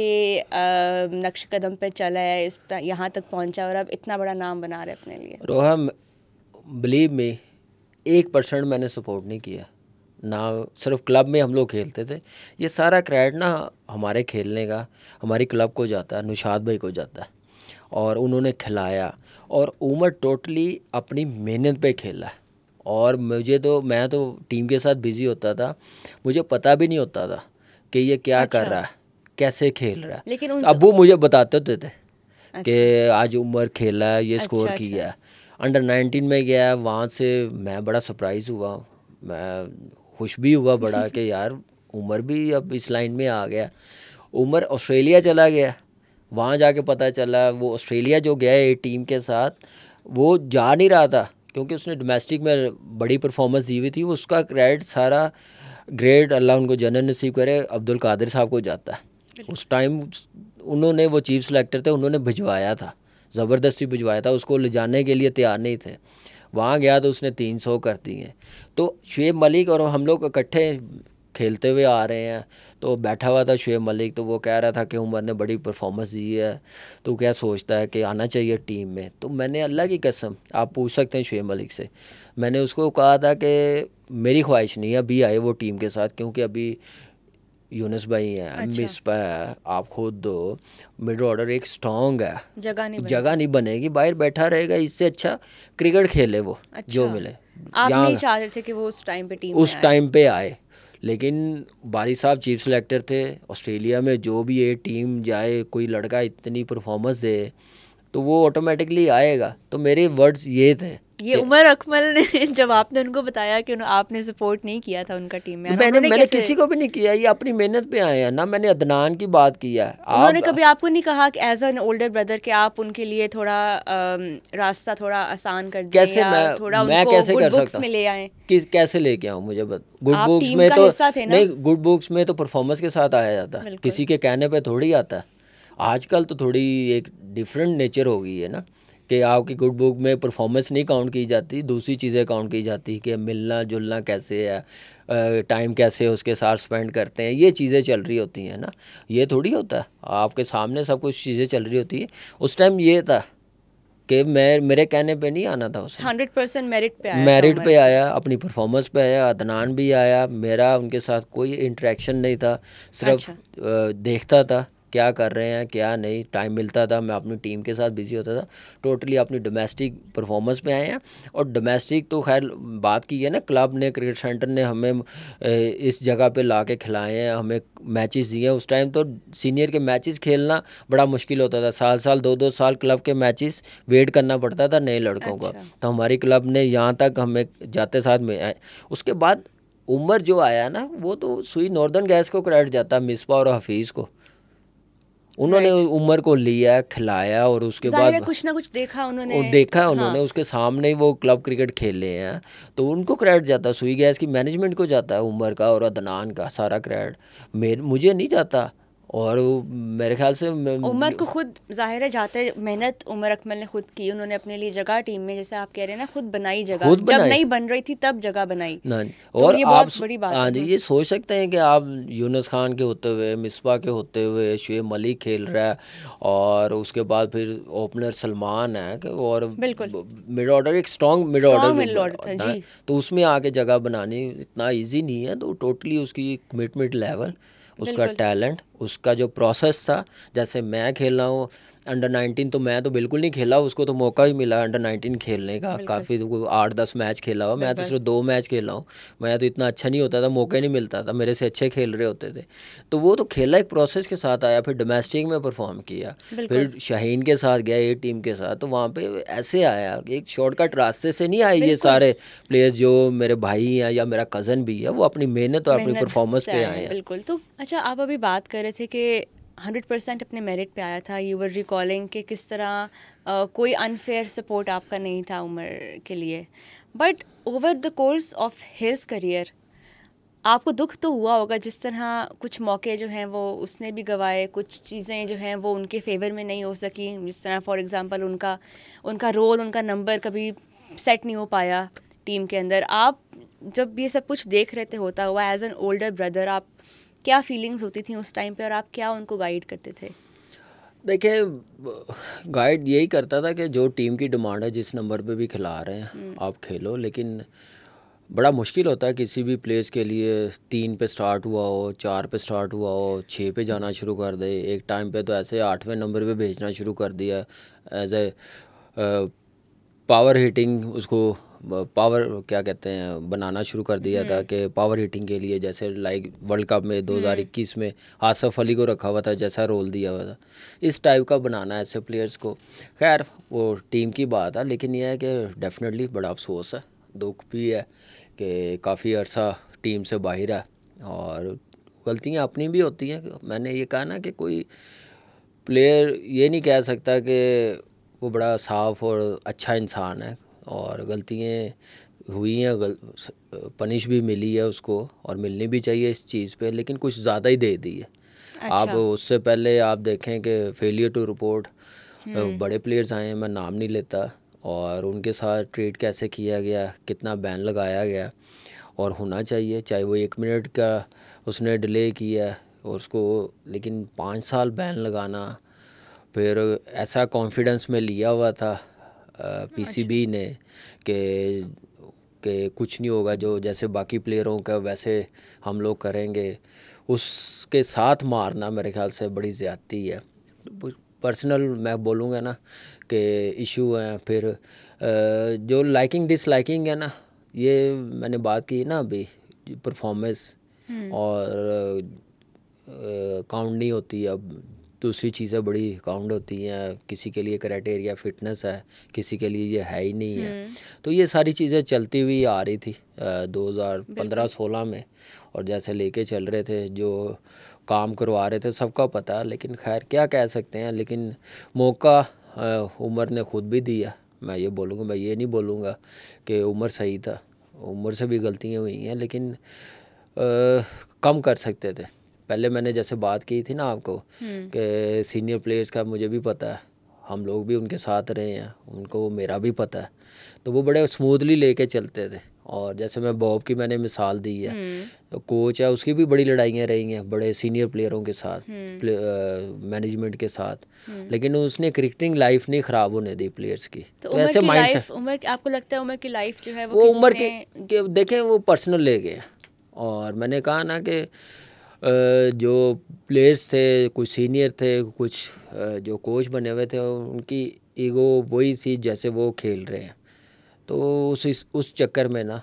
नक्श कदम पे चला है इस यहाँ तक पहुँचा और अब इतना बड़ा नाम बना रहे अपने लिए रोहम बिलीव में एक परसेंट मैंने सपोर्ट नहीं किया ना सिर्फ क्लब में हम लोग खेलते थे ये सारा क्रेडिट ना हमारे खेलने का हमारी क्लब को जाता है नुशाद भाई को जाता है और उन्होंने खिलाया और उमर टोटली अपनी मेहनत पे खेला और मुझे तो मैं तो टीम के साथ बिज़ी होता था मुझे पता भी नहीं होता था कि ये क्या अच्छा। कर रहा है कैसे खेल रहा है लेकिन अब वो मुझे बताते होते थे अच्छा। कि आज उमर खेला है ये अच्छा, स्कोर अच्छा, किया है अंडर नाइनटीन में गया वहाँ से मैं बड़ा सरप्राइज़ हुआ मैं खुश भी हुआ बड़ा कि यार उमर भी अब इस लाइन में आ गया उमर ऑस्ट्रेलिया चला गया वहाँ जाके पता चला वो ऑस्ट्रेलिया जो गया है टीम के साथ वो जा नहीं रहा था क्योंकि उसने डोमेस्टिक में बड़ी परफॉर्मेंस दी हुई थी उसका क्रेडिट सारा ग्रेट अल्लाह उनको जनरल नसीब करे अब्दुल कादिर साहब को जाता है उस टाइम उन्होंने वो चीफ सेलेक्टर थे उन्होंने भिजवाया था ज़बरदस्ती भिजवाया था उसको ले जाने के लिए तैयार नहीं थे वहाँ गया तो उसने तीन सौ कर दिए तो शुएब मलिक और हम लोग इकट्ठे खेलते हुए आ रहे हैं तो बैठा हुआ था शुएब मलिक तो वो कह रहा था कि उमर ने बड़ी परफॉर्मेंस दी है तो क्या सोचता है कि आना चाहिए टीम में तो मैंने अल्लाह की कसम आप पूछ सकते हैं शुएब मलिक से मैंने उसको कहा था कि मेरी ख्वाहिश नहीं है अभी आए वो टीम के साथ क्योंकि अभी यूनस भाई हैं अच्छा। मिसपा है आप खुद दो मिड ऑर्डर एक स्ट्रॉन्ग है जगह नहीं जगह नहीं बनेगी बाहर बैठा रहेगा इससे अच्छा क्रिकेट खेले वो अच्छा। जो मिले आप नहीं चाह रहे थे कि वो उस टाइम पे टीम उस टाइम पे आए लेकिन बारी साहब चीफ सेलेक्टर थे ऑस्ट्रेलिया में जो भी ये टीम जाए कोई लड़का इतनी परफॉर्मेंस दे तो वो ऑटोमेटिकली आएगा तो मेरे वर्ड्स ये थे ये उमर अकमल ने जब आपने उनको बताया कि आपने सपोर्ट नहीं किया था उनका टीम में मैंने मैंने किसी को भी नहीं किया ये अपनी मेहनत पे आए हैं ना मैंने अदनान की बात किया है उन्होंने आप... कभी आपको नहीं कहा कि एज एन ओल्डर ब्रदर के आप उनके लिए थोड़ा आ, रास्ता थोड़ा आसान कर कैसे मैं, थोड़ा मैं कैसे कर सकता में ले आए कैसे लेके आऊँ मुझे गुड बुक्स तो- में तो नहीं गुड बुक्स में तो परफॉर्मेंस के साथ आया जाता है किसी के कहने पर थोड़ी आता है आजकल तो थोड़ी एक डिफरेंट नेचर हो गई है ना कि आपकी गुड बुक में परफॉर्मेंस नहीं काउंट की जाती दूसरी चीज़ें काउंट की जाती कि मिलना जुलना कैसे है टाइम कैसे उसके साथ स्पेंड करते हैं ये चीज़ें चल रही होती हैं ना ये थोड़ी होता है आपके सामने सब कुछ चीज़ें चल रही होती है उस टाइम ये था कि मैं मेरे कहने पे नहीं आना था उसे हंड्रेड परसेंट मेरिट पे आया मेरिट पे आया अपनी परफॉर्मेंस पे आया अदनान भी आया मेरा उनके साथ कोई इंटरेक्शन नहीं था सिर्फ अच्छा। देखता था क्या कर रहे हैं क्या नहीं टाइम मिलता था मैं अपनी टीम के साथ बिज़ी होता था टोटली अपनी डोमेस्टिक परफॉर्मेंस पे आए हैं और डोमेस्टिक तो खैर बात की है ना क्लब ने क्रिकेट सेंटर ने हमें इस जगह पे ला के खिलाए हैं हमें मैचेस दिए हैं उस टाइम तो सीनियर के मैचेस खेलना बड़ा मुश्किल होता था साल साल दो दो साल क्लब के मैचेस वेट करना पड़ता था नए लड़कों अच्छा। का तो हमारी क्लब ने यहाँ तक हमें जाते साथ में आए उसके बाद उम्र जो आया ना वो तो सुई नॉर्दर्न गैस को क्रेडिट जाता मिसपा और हफीज़ को उन्होंने उमर उम्र को लिया खिलाया और उसके बाद कुछ ना कुछ देखा उन्होंने देखा हाँ। उन्होंने हाँ। उसके सामने वो क्लब क्रिकेट खेले हैं तो उनको क्रेडिट जाता है सुई गैस की मैनेजमेंट को जाता है उमर का और अदनान का सारा क्रेडिट मेरे मुझे नहीं जाता और मेरे ख्याल से उमर को खुद जाहिर है जाते मेहनत उमर अकमल ने खुद की उन्होंने अपने लिए जगह टीम में जैसे आप कह रहे हैं ना खुद बनाई जगह खुद जब नहीं बन रही थी तब जगह बनाई तो और ये आप बड़ी बात हाँ जी ये सोच सकते हैं कि आप यूनस खान के होते हुए मिसबा के होते हुए शुएब मलिक खेल रहा है और उसके बाद फिर ओपनर सलमान है और बिल्कुल मिड ऑर्डर एक स्ट्रॉन्ग मिड ऑर्डर तो उसमें आके जगह बनानी इतना ईजी नहीं है तो टोटली उसकी कमिटमेंट लेवल उसका टैलेंट उसका जो प्रोसेस था जैसे मैं खेल रहा हूँ अंडर नाइनटीन तो मैं तो बिल्कुल नहीं खेला उसको तो मौका ही मिला अंडर नाइनटीन खेलने का काफ़ी तो आठ दस मैच खेला हुआ मैं तो सिर्फ दो मैच खेला हूँ मैं तो इतना अच्छा नहीं होता था मौका ही नहीं मिलता था मेरे से अच्छे खेल रहे होते थे तो वो तो खेला एक प्रोसेस के साथ आया फिर डोमेस्टिक में परफॉर्म किया फिर शाहीन के साथ गया ए टीम के साथ तो वहाँ पे ऐसे आया एक शॉर्टकट रास्ते से नहीं आए ये सारे प्लेयर्स जो मेरे भाई हैं या मेरा कज़न भी है वो अपनी मेहनत और अपनी परफॉर्मेंस पर आए हैं बिल्कुल तो अच्छा आप अभी बात कर रहे थे कि हंड्रेड परसेंट अपने मेरिट पे आया था यू वर रिकॉलिंग कि किस तरह uh, कोई अनफेयर सपोर्ट आपका नहीं था उम्र के लिए but over the course of his career आपको दुख तो हुआ होगा जिस तरह कुछ मौके जो हैं वो उसने भी गवाए कुछ चीज़ें जो हैं वो उनके फेवर में नहीं हो सकी जिस तरह फॉर एग्ज़ाम्पल उनका उनका रोल उनका नंबर कभी सेट नहीं हो पाया टीम के अंदर आप जब ये सब कुछ देख रहे थे होता हुआ एज एन ओल्डर ब्रदर आप क्या फीलिंग्स होती थी उस टाइम पे और आप क्या उनको गाइड करते थे देखिए गाइड यही करता था कि जो टीम की डिमांड है जिस नंबर पे भी खिला रहे हैं हम्म। आप खेलो लेकिन बड़ा मुश्किल होता है किसी भी प्लेस के लिए तीन पे स्टार्ट हुआ हो चार पे स्टार्ट हुआ हो छः पे जाना शुरू कर दे एक टाइम पे तो ऐसे आठवें नंबर पे भेजना शुरू कर दिया एज ए पावर हीटिंग उसको पावर क्या कहते हैं बनाना शुरू कर दिया था हम्म। कि पावर हीटिंग के लिए जैसे लाइक वर्ल्ड कप में 2021 हम्म। में आसफ अली को रखा हुआ था जैसा रोल दिया हुआ था इस टाइप का बनाना ऐसे प्लेयर्स को खैर वो टीम की बात है लेकिन यह है कि डेफिनेटली बड़ा अफसोस है दुख भी है कि काफ़ी अरसा टीम से बाहर है और गलतियाँ अपनी भी होती हैं मैंने ये कहा ना कि कोई प्लेयर ये नहीं कह सकता कि वो बड़ा साफ़ और अच्छा इंसान है और गलतियाँ हुई हैं गल, पनिश भी मिली है उसको और मिलनी भी चाहिए इस चीज़ पे लेकिन कुछ ज़्यादा ही दे दी है अच्छा। आप उससे पहले आप देखें कि फेलियर टू रिपोर्ट बड़े प्लेयर्स आए हैं मैं नाम नहीं लेता और उनके साथ ट्रीट कैसे किया गया कितना बैन लगाया गया और होना चाहिए चाहे वो एक मिनट का उसने डिले किया और उसको लेकिन पाँच साल बैन लगाना फिर ऐसा कॉन्फिडेंस में लिया हुआ था पीसीबी अच्छा। ने कि के कुछ नहीं होगा जो जैसे बाकी प्लेयरों का वैसे हम लोग करेंगे उसके साथ मारना मेरे ख्याल से बड़ी ज़्यादती है पर्सनल मैं बोलूँगा ना कि इशू हैं फिर जो लाइकिंग डिसलाइकिंग है ना ये मैंने बात की ना अभी परफॉर्मेंस हम्म। और काउंट नहीं होती अब दूसरी तो चीज़ें बड़ी काउंट होती हैं किसी के लिए क्राइटेरिया फिटनेस है किसी के लिए ये है ही नहीं है हम्म। तो ये सारी चीज़ें चलती हुई आ रही थी दो हज़ार पंद्रह सोलह में और जैसे लेके चल रहे थे जो काम करवा रहे थे सबका पता लेकिन खैर क्या कह सकते हैं लेकिन मौका उमर ने खुद भी दिया मैं ये बोलूँगा मैं ये नहीं बोलूँगा कि उम्र सही था उम्र से भी गलतियाँ हुई हैं लेकिन आ, कम कर सकते थे पहले मैंने जैसे बात की थी ना आपको हम्म। कि सीनियर प्लेयर्स का मुझे भी पता है हम लोग भी उनके साथ रहे हैं उनको मेरा भी पता है तो वो बड़े स्मूथली लेके चलते थे और जैसे मैं बॉब की मैंने मिसाल दी है तो हम्म। कोच है उसकी भी बड़ी लड़ाइयाँ रही हैं बड़े सीनियर प्लेयरों के साथ मैनेजमेंट हम्म। के साथ लेकिन उसने क्रिकेटिंग लाइफ नहीं ख़राब होने दी प्लेयर्स की तो, तो ऐसे माइंड उम्र आपको लगता है उम्र की लाइफ जो है वो, वो उम्र के, के देखें वो पर्सनल ले गए और मैंने कहा ना कि जो प्लेयर्स थे कुछ सीनियर थे कुछ जो कोच बने हुए थे उनकी ईगो वही थी जैसे वो खेल रहे हैं तो उस उस चक्कर में ना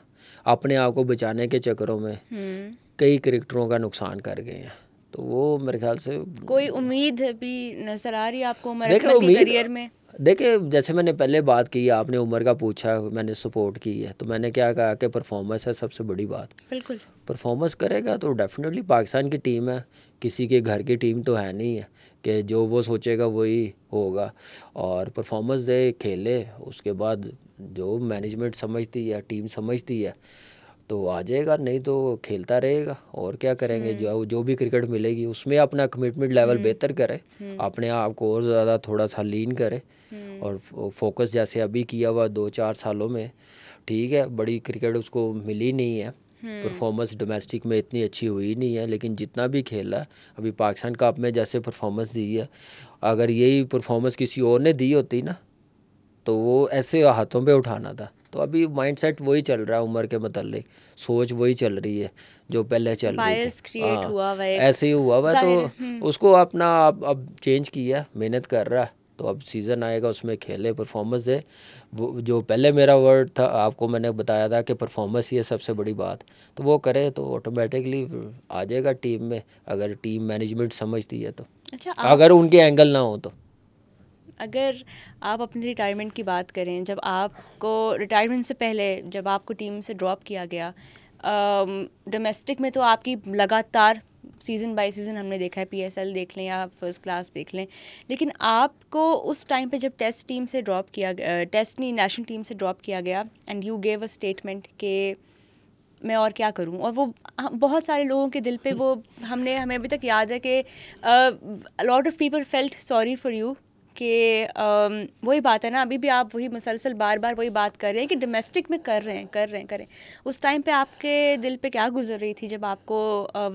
अपने आप को बचाने के चक्करों में हम्म। कई क्रिकेटरों का नुकसान कर गए हैं तो वो मेरे ख्याल से कोई उम्मीद भी नजर आ रही है आपको उम्मीद करियर में देखिए जैसे मैंने पहले बात की आपने उम्र का पूछा मैंने सपोर्ट की है तो मैंने क्या कहा कि परफॉर्मेंस है सबसे बड़ी बात बिल्कुल परफॉर्मेंस करेगा तो डेफिनेटली पाकिस्तान की टीम है किसी के घर की टीम तो है नहीं है कि जो वो सोचेगा वही होगा और परफॉर्मेंस दे खेले उसके बाद जो मैनेजमेंट समझती है टीम समझती है तो आ जाएगा नहीं तो खेलता रहेगा और क्या करेंगे हम्म। जो जो भी क्रिकेट मिलेगी उसमें अपना कमिटमेंट हम्म। लेवल बेहतर करे हम्म। अपने आप को और ज़्यादा थोड़ा सा लीन करे और फोकस जैसे अभी किया हुआ दो चार सालों में ठीक है बड़ी क्रिकेट उसको मिली नहीं है परफॉर्मेंस डोमेस्टिक में इतनी अच्छी हुई नहीं है लेकिन जितना भी खेला अभी पाकिस्तान कप में जैसे परफॉर्मेंस दी है अगर यही परफॉर्मेंस किसी और ने दी होती ना तो वो ऐसे हाथों पे उठाना था तो अभी माइंडसेट वही चल रहा है उम्र के मतलब सोच वही चल रही है जो पहले चल रही थी हाँ, हुआ ऐसे ही हुआ हुआ तो हम्म। उसको अपना अब अब चेंज किया मेहनत कर रहा है तो अब सीज़न आएगा उसमें खेले परफॉर्मेंस दे जो पहले मेरा वर्ड था आपको मैंने बताया था कि परफॉर्मेंस ही है सबसे बड़ी बात तो वो करे तो ऑटोमेटिकली आ जाएगा टीम में अगर टीम मैनेजमेंट समझती है तो अच्छा अगर उनके एंगल ना हो तो अगर आप अपने रिटायरमेंट की बात करें जब आपको रिटायरमेंट से पहले जब आपको टीम से ड्रॉप किया गया डोमेस्टिक में तो आपकी लगातार सीज़न बाय सीज़न हमने देखा है पीएसएल देख लें या फर्स्ट क्लास देख लें लेकिन आपको उस टाइम पे जब टेस्ट टीम से ड्रॉप किया गया टेस्ट नहीं नेशनल टीम से ड्रॉप किया गया and you gave a statement के मैं और क्या करूं और वो बहुत सारे लोगों के दिल पे वो हमने हमें अभी तक याद है कि lot of people felt sorry for you कि वही बात है ना अभी भी आप वही मुसलसल बार बार वही बात कर रहे हैं कि डोमेस्टिक में कर रहे हैं कर रहे हैं कर रहे हैं उस टाइम पे आपके दिल पे क्या गुजर रही थी जब आपको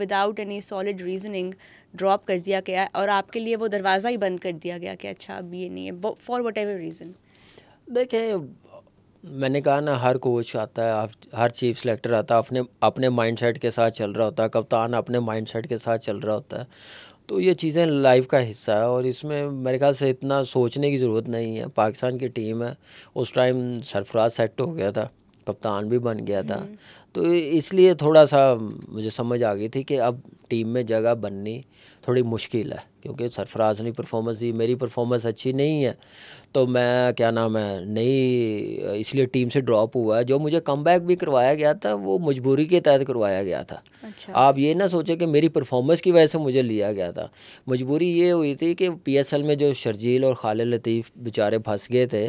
without any solid reasoning drop कर दिया गया और आपके लिए वो दरवाज़ा ही बंद कर दिया गया कि अच्छा अब ये नहीं है फॉर वट एवर रीज़न देखिए मैंने कहा ना हर कोच आता है हर चीफ सेलेक्टर आता है अपने अपने माइंडसेट के साथ चल रहा होता है कप्तान अपने माइंडसेट के साथ चल रहा होता है तो ये चीज़ें लाइफ का हिस्सा है और इसमें मेरे ख्याल से इतना सोचने की ज़रूरत नहीं है पाकिस्तान की टीम है उस टाइम सरफराज सेट हो गया था कप्तान भी बन गया था हम्म। तो इसलिए थोड़ा सा मुझे समझ आ गई थी कि अब टीम में जगह बननी थोड़ी मुश्किल है क्योंकि सरफराज ने परफॉर्मेंस दी मेरी परफॉर्मेंस अच्छी नहीं है तो मैं क्या नाम है नहीं इसलिए टीम से ड्रॉप हुआ जो मुझे कम भी करवाया गया था वो मजबूरी के तहत करवाया गया था अच्छा। आप ये ना सोचें कि मेरी परफॉर्मेंस की वजह से मुझे लिया गया था मजबूरी ये हुई थी कि पीएसएल में जो शर्जील और खालिद लतीफ़ बेचारे फंस गए थे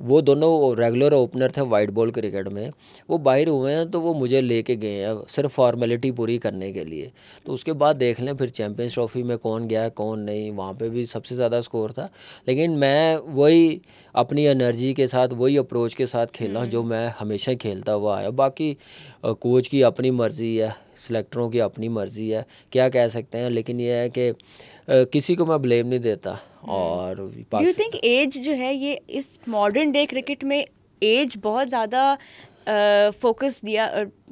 वो दोनों रेगुलर ओपनर थे वाइट बॉल क्रिकेट में वो बाहर हुए हैं तो वो मुझे लेके गए हैं सिर्फ फॉर्मेलिटी पूरी करने के लिए तो उसके बाद देख लें फिर चैम्पियंस ट्रॉफी में कौन गया कौन नहीं वहाँ पे भी सबसे ज़्यादा स्कोर था लेकिन मैं वही अपनी एनर्जी के साथ वही अप्रोच के साथ खेला हम्म। जो मैं हमेशा खेलता हुआ आया बाकी कोच की अपनी मर्ज़ी है सेलेक्टरों की अपनी मर्ज़ी है क्या कह सकते हैं लेकिन यह है कि किसी को मैं ब्लेम नहीं देता हम्म। और यू थिंक एज जो है ये इस मॉडर्न डे क्रिकेट में एज बहुत ज़्यादा फोकस दिया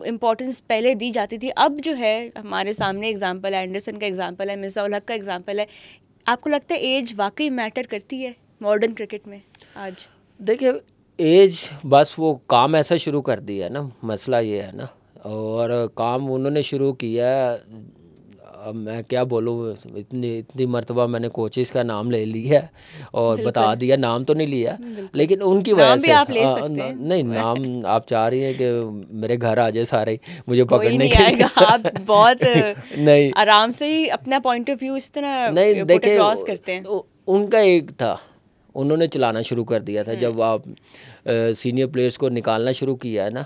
इम्पोर्टेंस पहले दी जाती थी अब जो है हमारे सामने एग्जांपल है एंडरसन का एग्जांपल है मिर्जा हक का एग्जांपल है आपको लगता है एज वाकई मैटर करती है मॉडर्न क्रिकेट में आज देखिए एज बस वो काम ऐसा शुरू कर दिया है ना मसला ये है ना और काम उन्होंने शुरू किया अब मैं क्या बोलूँ इतनी इतनी मरतबा मैंने कोचेस का नाम ले लिया है और बता दिया नाम तो नहीं लिया लेकिन उनकी वजह से आप ले हाँ, सकते हैं। नहीं नाम आप चाह रही हैं कि मेरे घर आ जाए सारे मुझे पकड़ने के लिए आप बहुत नहीं आराम से ही अपना पॉइंट ऑफ व्यू इस तरह नहीं देखे करते हैं उनका एक था उन्होंने चलाना शुरू कर दिया था हम्म। जब आप सीनियर प्लेयर्स को निकालना शुरू किया है ना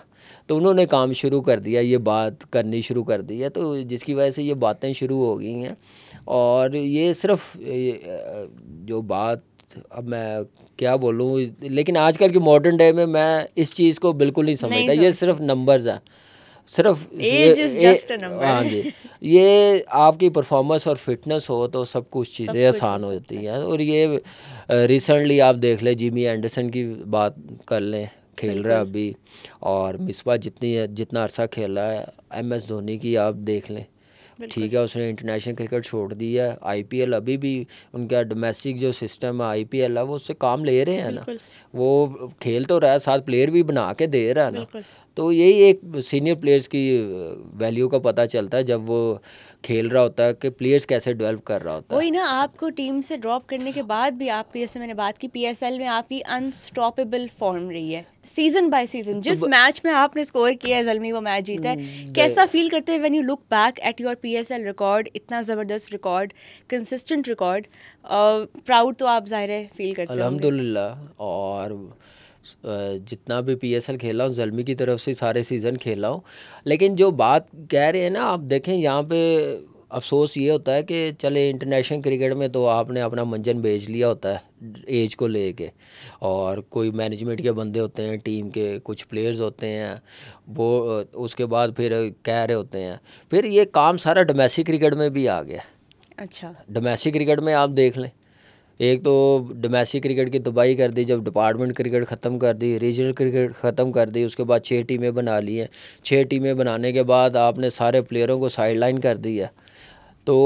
तो उन्होंने काम शुरू कर दिया ये बात करनी शुरू कर दी है तो जिसकी वजह से ये बातें शुरू हो गई हैं और ये सिर्फ जो बात अब मैं क्या बोलूँ लेकिन आजकल के मॉडर्न डे में मैं इस चीज़ को बिल्कुल नहीं समझता ये सिर्फ नंबर्स हैं सिर्फ हाँ जी ये आपकी परफॉर्मेंस और फिटनेस हो तो सब कुछ चीज़ें आसान हो जाती हैं और ये रिसेंटली आप देख लें जिमी एंडरसन की बात कर लें खेल रहा है अभी और मिसबा जितनी जितना अरसा खेला है एम एस धोनी की आप देख लें ठीक है उसने इंटरनेशनल क्रिकेट छोड़ दी है आईपीएल अभी भी उनका डोमेस्टिक जो सिस्टम है आईपीएल है वो उससे काम ले रहे हैं ना वो खेल तो रहा है साथ प्लेयर भी बना के दे रहा है ना तो यही एक सीनियर प्लेयर्स की वैल्यू का पता चलता है जब वो खेल रहा होता है कि प्लेयर्स कैसे डेवलप कर रहा होता है वही ना आपको टीम से ड्रॉप करने के बाद भी आपकी जैसे मैंने बात की पीएसएल में आपकी अनस्टॉपेबल फॉर्म रही है सीजन बाय सीजन जिस तो मैच में आपने स्कोर किया है जलमी वो मैच जीता है hmm, कैसा फील करते हैं when you look back at your PSL record इतना ज़बरदस्त रिकॉर्ड कंसिस्टेंट रिकॉर्ड प्राउड तो आप ज़ाहिर है फील करते हैं अलहमदिल्ला और जितना भी पीएसएल खेला हूँ जलमी की तरफ से सारे सीज़न खेला हूँ लेकिन जो बात कह रहे हैं ना आप देखें यहाँ पे अफसोस ये होता है कि चले इंटरनेशनल क्रिकेट में तो आपने अपना मंजन भेज लिया होता है एज को ले के और कोई मैनेजमेंट के बंदे होते हैं टीम के कुछ प्लेयर्स होते हैं वो उसके बाद फिर कह रहे होते हैं फिर ये काम सारा डोमेस्टिक क्रिकेट में भी आ गया अच्छा डोमेस्टिक क्रिकेट में आप देख लें एक तो डोमेस्टिक क्रिकेट की तबाही कर दी जब डिपार्टमेंट क्रिकेट ख़त्म कर दी रीजनल क्रिकेट ख़त्म कर दी उसके बाद छः टीमें बना ली हैं छः टीमें बनाने के बाद आपने सारे प्लेयरों को साइड लाइन कर दिया तो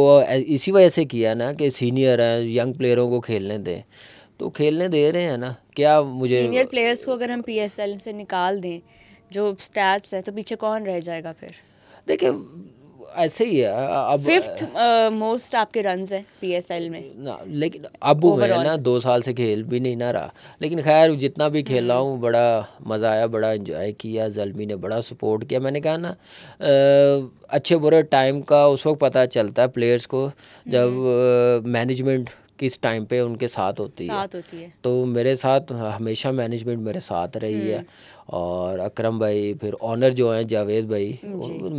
इसी वजह से किया ना कि सीनियर हैं यंग प्लेयरों को खेलने दें तो खेलने दे रहे हैं ना क्या मुझे सीनियर प्लेयर्स को अगर हम पी से निकाल दें जो स्टैट्स हैं तो पीछे कौन रह जाएगा फिर देखिए ऐसे ही है अब फिफ्थ मोस्ट आपके रन है एल में ना लेकिन अब मैं ना दो साल से खेल भी नहीं ना रहा लेकिन खैर जितना भी खेला हम्म। हूँ बड़ा मज़ा आया बड़ा इन्जॉय किया जलमी ने बड़ा सपोर्ट किया मैंने कहा ना अच्छे बुरे टाइम का उस वक्त पता चलता है प्लेयर्स को जब मैनेजमेंट हम्म। किस टाइम पे उनके साथ होती साथ है होती है तो मेरे साथ हमेशा मैनेजमेंट मेरे साथ रही है हम्म। और अकरम भाई फिर ऑनर जो हैं जावेद भाई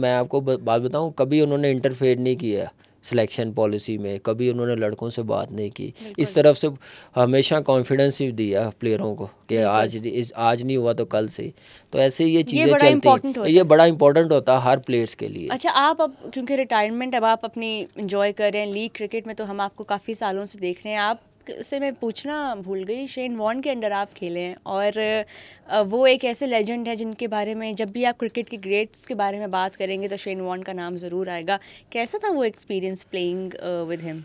मैं आपको बात बताऊं कभी उन्होंने इंटरफेयर नहीं किया सिलेक्शन पॉलिसी में कभी उन्होंने लड़कों से बात नहीं की इस तरफ से हमेशा कॉन्फिडेंस ही दिया प्लेयरों को कि आज इस आज नहीं हुआ तो कल से तो ऐसे ये चीज़ें चलती हैं ये बड़ा इंपॉर्टेंट होता है हर प्लेयर्स के लिए अच्छा आप अब क्योंकि रिटायरमेंट अब आप अपनी इंजॉय कर रहे हैं लीग क्रिकेट में तो हम आपको काफ़ी सालों से देख रहे हैं आप से मैं पूछना भूल गई शेन वॉन के अंडर आप खेले हैं और वो एक ऐसे लेजेंड है जिनके बारे में जब भी आप क्रिकेट के ग्रेट्स के बारे में बात करेंगे तो शेन वॉन का नाम ज़रूर आएगा कैसा था वो एक्सपीरियंस प्लेइंग विद हिम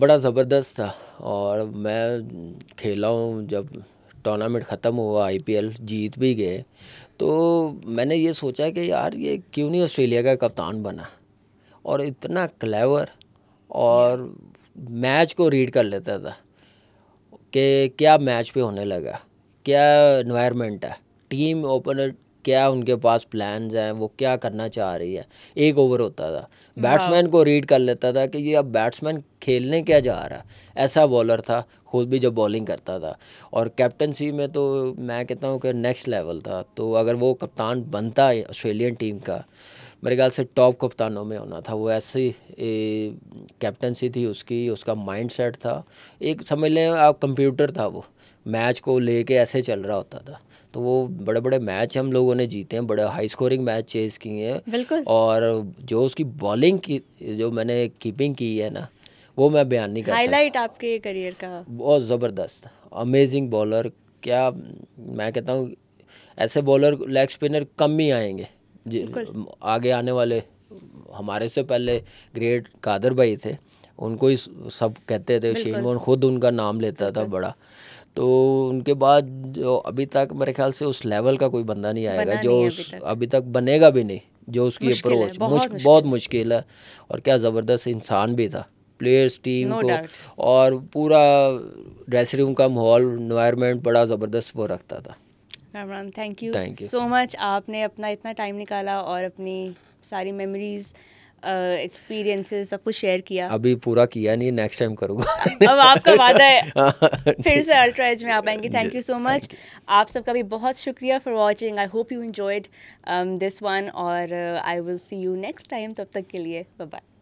बड़ा ज़बरदस्त था और मैं खेला हूँ जब टूर्नामेंट ख़त्म हुआ आईपीएल जीत भी गए तो मैंने ये सोचा कि यार ये क्यों नहीं ऑस्ट्रेलिया का कप्तान बना और इतना क्लेवर और मैच को रीड कर लेता था कि क्या मैच पे होने लगा क्या इन्वायरमेंट है टीम ओपनर क्या उनके पास प्लान्स हैं वो क्या करना चाह रही है एक ओवर होता था बैट्समैन हाँ। को रीड कर लेता था कि ये अब बैट्समैन खेलने क्या जा रहा है ऐसा बॉलर था खुद भी जब बॉलिंग करता था और कैप्टनसी में तो मैं कहता हूँ कि नेक्स्ट लेवल था तो अगर वो कप्तान बनता ऑस्ट्रेलियन टीम का मेरे ख्याल से टॉप कप्तानों में होना था वो ऐसी कैप्टनसी थी उसकी उसका माइंड सेट था एक समझ लें आप कंप्यूटर था वो मैच को लेके ऐसे चल रहा होता था तो वो बड़े बड़े मैच हम लोगों ने जीते हैं बड़े हाई स्कोरिंग मैच चेज किए हैं बिल्कुल और जो उसकी बॉलिंग की जो मैंने कीपिंग की है ना वो मैं बयान नहीं कर हाईलाइट आपके करियर का बहुत ज़बरदस्त अमेजिंग बॉलर क्या मैं कहता हूँ ऐसे बॉलर लेग स्पिनर कम ही आएंगे आगे आने वाले हमारे से पहले ग्रेट कादर भाई थे उनको ही सब कहते थे मोहन खुद उनका नाम लेता था बड़ा तो उनके बाद जो अभी तक मेरे ख्याल से उस लेवल का कोई बंदा नहीं आएगा जो नहीं अभी, तक। अभी तक बनेगा भी नहीं जो उसकी अप्रोच बहुत, मुश्क, बहुत मुश्किल है और क्या ज़बरदस्त इंसान भी था प्लेयर्स टीम no को doubt. और पूरा ड्रेसिंग रूम का माहौल इन्वायरमेंट बड़ा ज़बरदस्त वो रखता था Ram thank you so much आपने अपना इतना टाइम निकाला और अपनी सारी मेमोरीज़ एक्सपीरियंसेस uh, सब कुछ शेयर किया अभी पूरा किया नहीं नेक्स्ट टाइम करूँगा अब आपका वादा है फिर से अल्ट्रा एज में आप आएंगे थैंक यू सो मच आप सबका भी बहुत शुक्रिया for watching I hope you enjoyed this one और I will see you next time तब तक के लिए बाय